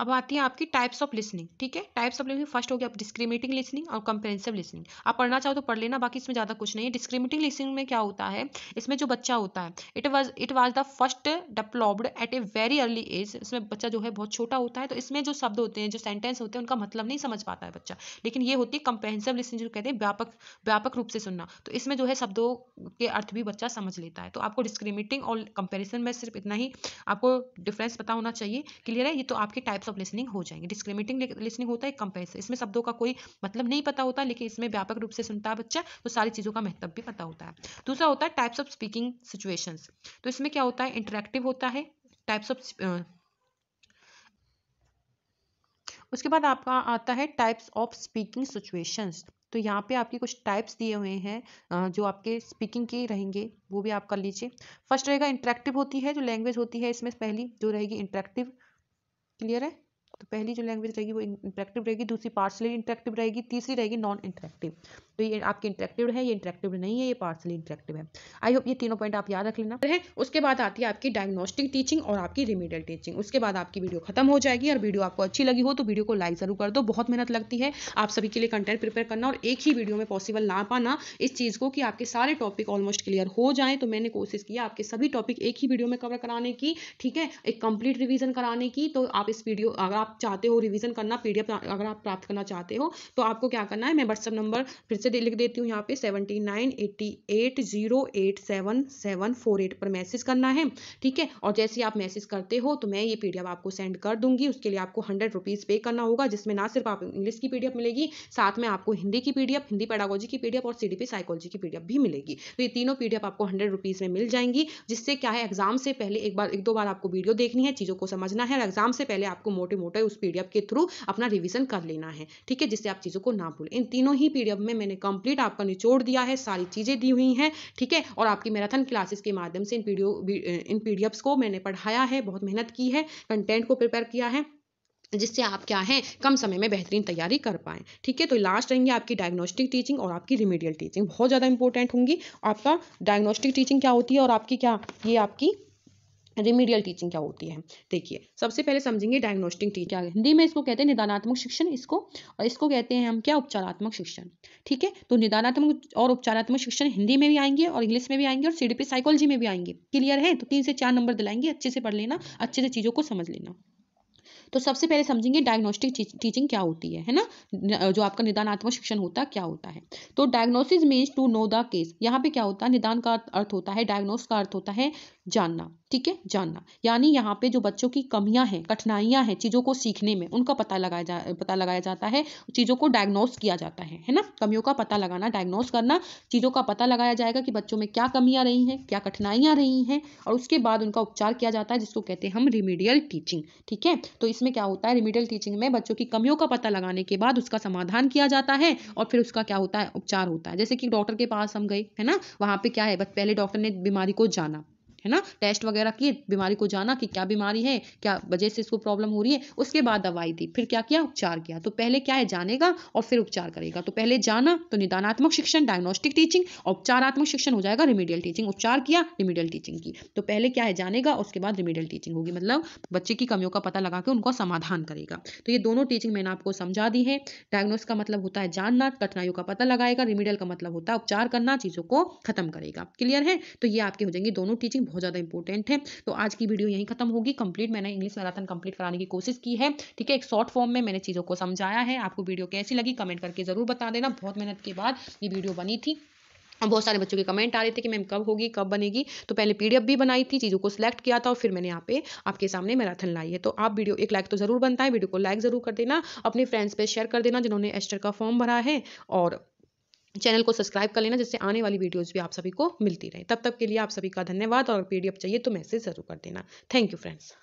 अब आती है आपकी टाइप्स ऑफ लिसनिंग ठीक है टाइप्स ऑफ लिसनिंग फर्स्ट हो गया डिस्क्रिमिनेटिंग लिसनिंग और कंपेरेंसिव लिसनिंग आप पढ़ना चाहो तो पढ़ लेना बाकी इसमें ज़्यादा कुछ नहीं है डिस्क्रिमिनेटिंग लिसनिंग में क्या होता है इसमें जो बच्चा होता है it was it was the first developed at a very early age इसमें बच्चा जो है बहुत छोटा होता है तो इसमें जो शब्द होते हैं जो सेंटेंस होते हैं उनका मतलब नहीं समझ पाता है बच्चा लेकिन ये होती है कंपेरेंसिव लिसनिंग जो कहते हैं व्यापक व्यापक रूप से सुनना तो इसमें जो है शब्दों के अर्थ भी बच्चा समझ लेता है तो आपको डिस्क्रिमिनेटिंग और कंपेरिजन में सिर्फ इतना ही आपको डिफरेंस पता होना चाहिए क्लियर है ये तो आपके टाइप्स ऑफ लिसनिंग हो जाएंगे डिस्क्रिमिनेटिंग लिसनिंग होता है कंपेरिजन इसमें शब्दों का कोई मतलब नहीं पता होता लेकिन इसमें व्यापक रूप से सुनता है बच्चा तो सारी चीज़ों का महत्व भी पता होता है दूसरा होता है टाइप्स ऑफ स्पीकिंग सिचुएशन तो इसमें क्या होता है इंटरेक्टिव होता है टाइप्स ऑफ उसके बाद आपका आता है टाइप्स ऑफ स्पीकिंग सिचुएशंस तो यहाँ पे आपके कुछ टाइप्स दिए हुए हैं जो आपके स्पीकिंग के रहेंगे वो भी आप कर लीजिए फर्स्ट रहेगा इंटरेक्टिव होती है जो लैंग्वेज होती है इसमें पहली जो रहेगी इंटरेक्टिव क्लियर है तो पहली जो लैंग्वेज रहेगी वो इंटरेक्टिव रहेगी दूसरी पार्सली इंटरेक्टिव रहेगी तीसरी रहेगी नॉन इंटरेक्टिव तो ये आपके इंटरेक्टिव है ये इंटरेक्टिव नहीं है ये पार्सली इंटरेक्टिव है आई होप ये तीनों पॉइंट आप याद रख लेना है उसके बाद आती है आपकी डायग्नोस्टिक टीचिंग और आपकी रिमीडियल टीचिंग उसके बाद आपकी वीडियो खत्म हो जाएगी और वीडियो आपको अच्छी लगी हो तो वीडियो को लाइक जरूर कर दो बहुत मेहनत लगती है आप सभी के लिए कंटेंट प्रिपेयर करना और एक ही वीडियो में पॉसिबल ना पाना इस चीज़ को कि आपके सारे टॉपिक ऑलमोस्ट क्लियर हो जाए तो मैंने कोशिश किया आपके सभी टॉपिक एक ही वीडियो में कवर कराने की ठीक है एक कंप्लीट रिवीजन कराने की तो आप इस वीडियो अगर आप चाहते हो रिविजन करना पी अगर आप प्राप्त करना चाहते हो तो आपको क्या करना है मैं व्हाट्सअप नंबर फिर से लिख देती हूँ यहाँ पे seventy nine eighty eight zero eight seven seven four eight पर मैसेज करना है ठीक है और जैसे आप मैसेज करते हो तो मैं ये पी आपको सेंड कर दूंगी उसके लिए आपको हंड्रेड रुपीज़ पे करना होगा जिसमें ना सिर्फ आप इंग्लिश की पीडीएफ मिलेगी साथ में आपको हिंदी की पीडीएफ हिंदी पैडागोजी की पीडीएफ और सीडीपी साइकोलॉजी की पीडीएफ भी मिलेगी तो ये तीनों पीडीएफ आपको हंड्रेड रुपीज़ में मिल जाएंगी जिससे क्या है एग्जाम से पहले एक बार एक दो बार आपको वीडियो देखनी है चीज़ों को समझना है और एग्जाम से पहले आपको मोटे मोटे है उस पीडीएफ के थ्रू अपना रिविजन कर लेना है ठीक है जिससे आप चीज़ों को ना भूलें इन तीनों ही पीडीएफ में मैंने कंप्लीट आपका निचोड़ दिया है सारी चीज़ें दी हुई हैं ठीक है और आपकी मैराथन क्लासेस के माध्यम से इन पीडियो इन पीडीएफ्स को मैंने पढ़ाया है बहुत मेहनत की है कंटेंट को प्रिपेयर किया है जिससे आप क्या है कम समय में बेहतरीन तैयारी कर पाएँ ठीक है तो लास्ट रहेंगे आपकी डायग्नोस्टिक टीचिंग और आपकी रिमेडियल टीचिंग बहुत ज़्यादा इंपॉर्टेंट होंगी आपका डायग्नोस्टिक टीचिंग क्या होती है और आपकी क्या ये आपकी रिमीडियल टीचिंग क्या होती है देखिए सबसे पहले समझेंगे डायग्नोस्टिक टीचिंग क्या हिंदी में इसको कहते हैं निदानात्मक शिक्षण इसको और इसको कहते हैं हम क्या उपचारात्मक शिक्षण ठीक है तो निदानात्मक और उपचारात्मक शिक्षण हिंदी में भी आएंगे और इंग्लिश में भी आएंगे और सीडीपी साइकोलॉजी में भी आएंगे क्लियर है तो तीन से चार नंबर दिलाएंगे अच्छे से पढ़ लेना अच्छे से चीज़ों को समझ लेना तो सबसे पहले समझेंगे डायग्नोस्टिक टीचिंग क्या होती है है ना जो आपका निदानात्मक शिक्षण होता है क्या होता है तो diagnosis means to know the case यहाँ पे क्या होता है निदान का अर्थ होता है डायग्नोस का अर्थ होता है जानना ठीक है जानना यानी यहाँ पे जो बच्चों की कमियाँ हैं कठिनाइयाँ हैं चीज़ों को सीखने में उनका पता लगाया जा पता लगाया जाता है चीज़ों को डायग्नोस किया जाता है है ना कमियों का पता लगाना डायग्नोस करना चीज़ों का पता लगाया जाएगा कि बच्चों में क्या कमियाँ रही हैं क्या कठिनाइयाँ रही हैं और उसके बाद उनका उपचार किया जाता है जिसको कहते हैं हम रिमीडियल टीचिंग ठीक है तो इसमें क्या होता है रिमीडियल टीचिंग में बच्चों की कमियों का पता लगाने के बाद उसका समाधान किया जाता है और फिर उसका क्या होता है उपचार होता है जैसे कि डॉक्टर के पास हम गए है ना वहाँ पे क्या है पहले डॉक्टर ने बीमारी को जाना है ना टेस्ट वगैरह किए बीमारी को जाना कि क्या बीमारी है क्या वजह से इसको प्रॉब्लम हो रही है उसके बाद दवाई दी फिर क्या किया उपचार किया तो पहले क्या है जानेगा और फिर उपचार करेगा तो पहले जाना तो निदानात्मक शिक्षण डायग्नोस्टिक टीचिंग उपचारात्मक शिक्षण हो जाएगा रिमीडियल टीचिंग उपचार किया रिमीडियल टीचिंग की तो पहले क्या है जानेगा उसके बाद रिमीडियल टीचिंग होगी मतलब बच्चे की कमियों का पता लगा के उनका समाधान करेगा तो ये दोनों टीचिंग मैंने आपको समझा दी है डायग्नोस का मतलब होता है जानना कठिनाइयों का पता लगाएगा रिमीडियल का मतलब होता है उपचार करना चीज़ों को खत्म करेगा क्लियर है तो ये आपके हो जाएंगे दोनों टीचिंग बहुत ज़्यादा इंपॉर्टेंट है तो आज की वीडियो यहीं खत्म होगी कंप्लीट मैंने इंग्लिश मैराथन कंप्लीट कराने की कोशिश की है ठीक है एक शॉर्ट फॉर्म में मैंने चीज़ों को समझाया है आपको वीडियो कैसी लगी कमेंट करके ज़रूर बता देना बहुत मेहनत के बाद ये वीडियो बनी थी बहुत सारे बच्चों के कमेंट आ रहे थे कि मैम कब होगी कब बनेगी तो पहले पीडीएफ भी बनाई थी चीज़ों को सिलेक्ट किया था और फिर मैंने यहाँ पे आपके सामने मैराथन लाई है तो आप वीडियो एक लाइक तो ज़रूर बनता है वीडियो को लाइक ज़रूर कर देना अपने फ्रेंड्स पे शेयर कर देना जिन्होंने एस्टर का फॉर्म भरा है और चैनल को सब्सक्राइब कर लेना जिससे आने वाली वीडियोज़ भी आप सभी को मिलती रहे तब तक के लिए आप सभी का धन्यवाद और पीडीएफ चाहिए तो मैसेज ज़रूर कर देना थैंक यू फ्रेंड्स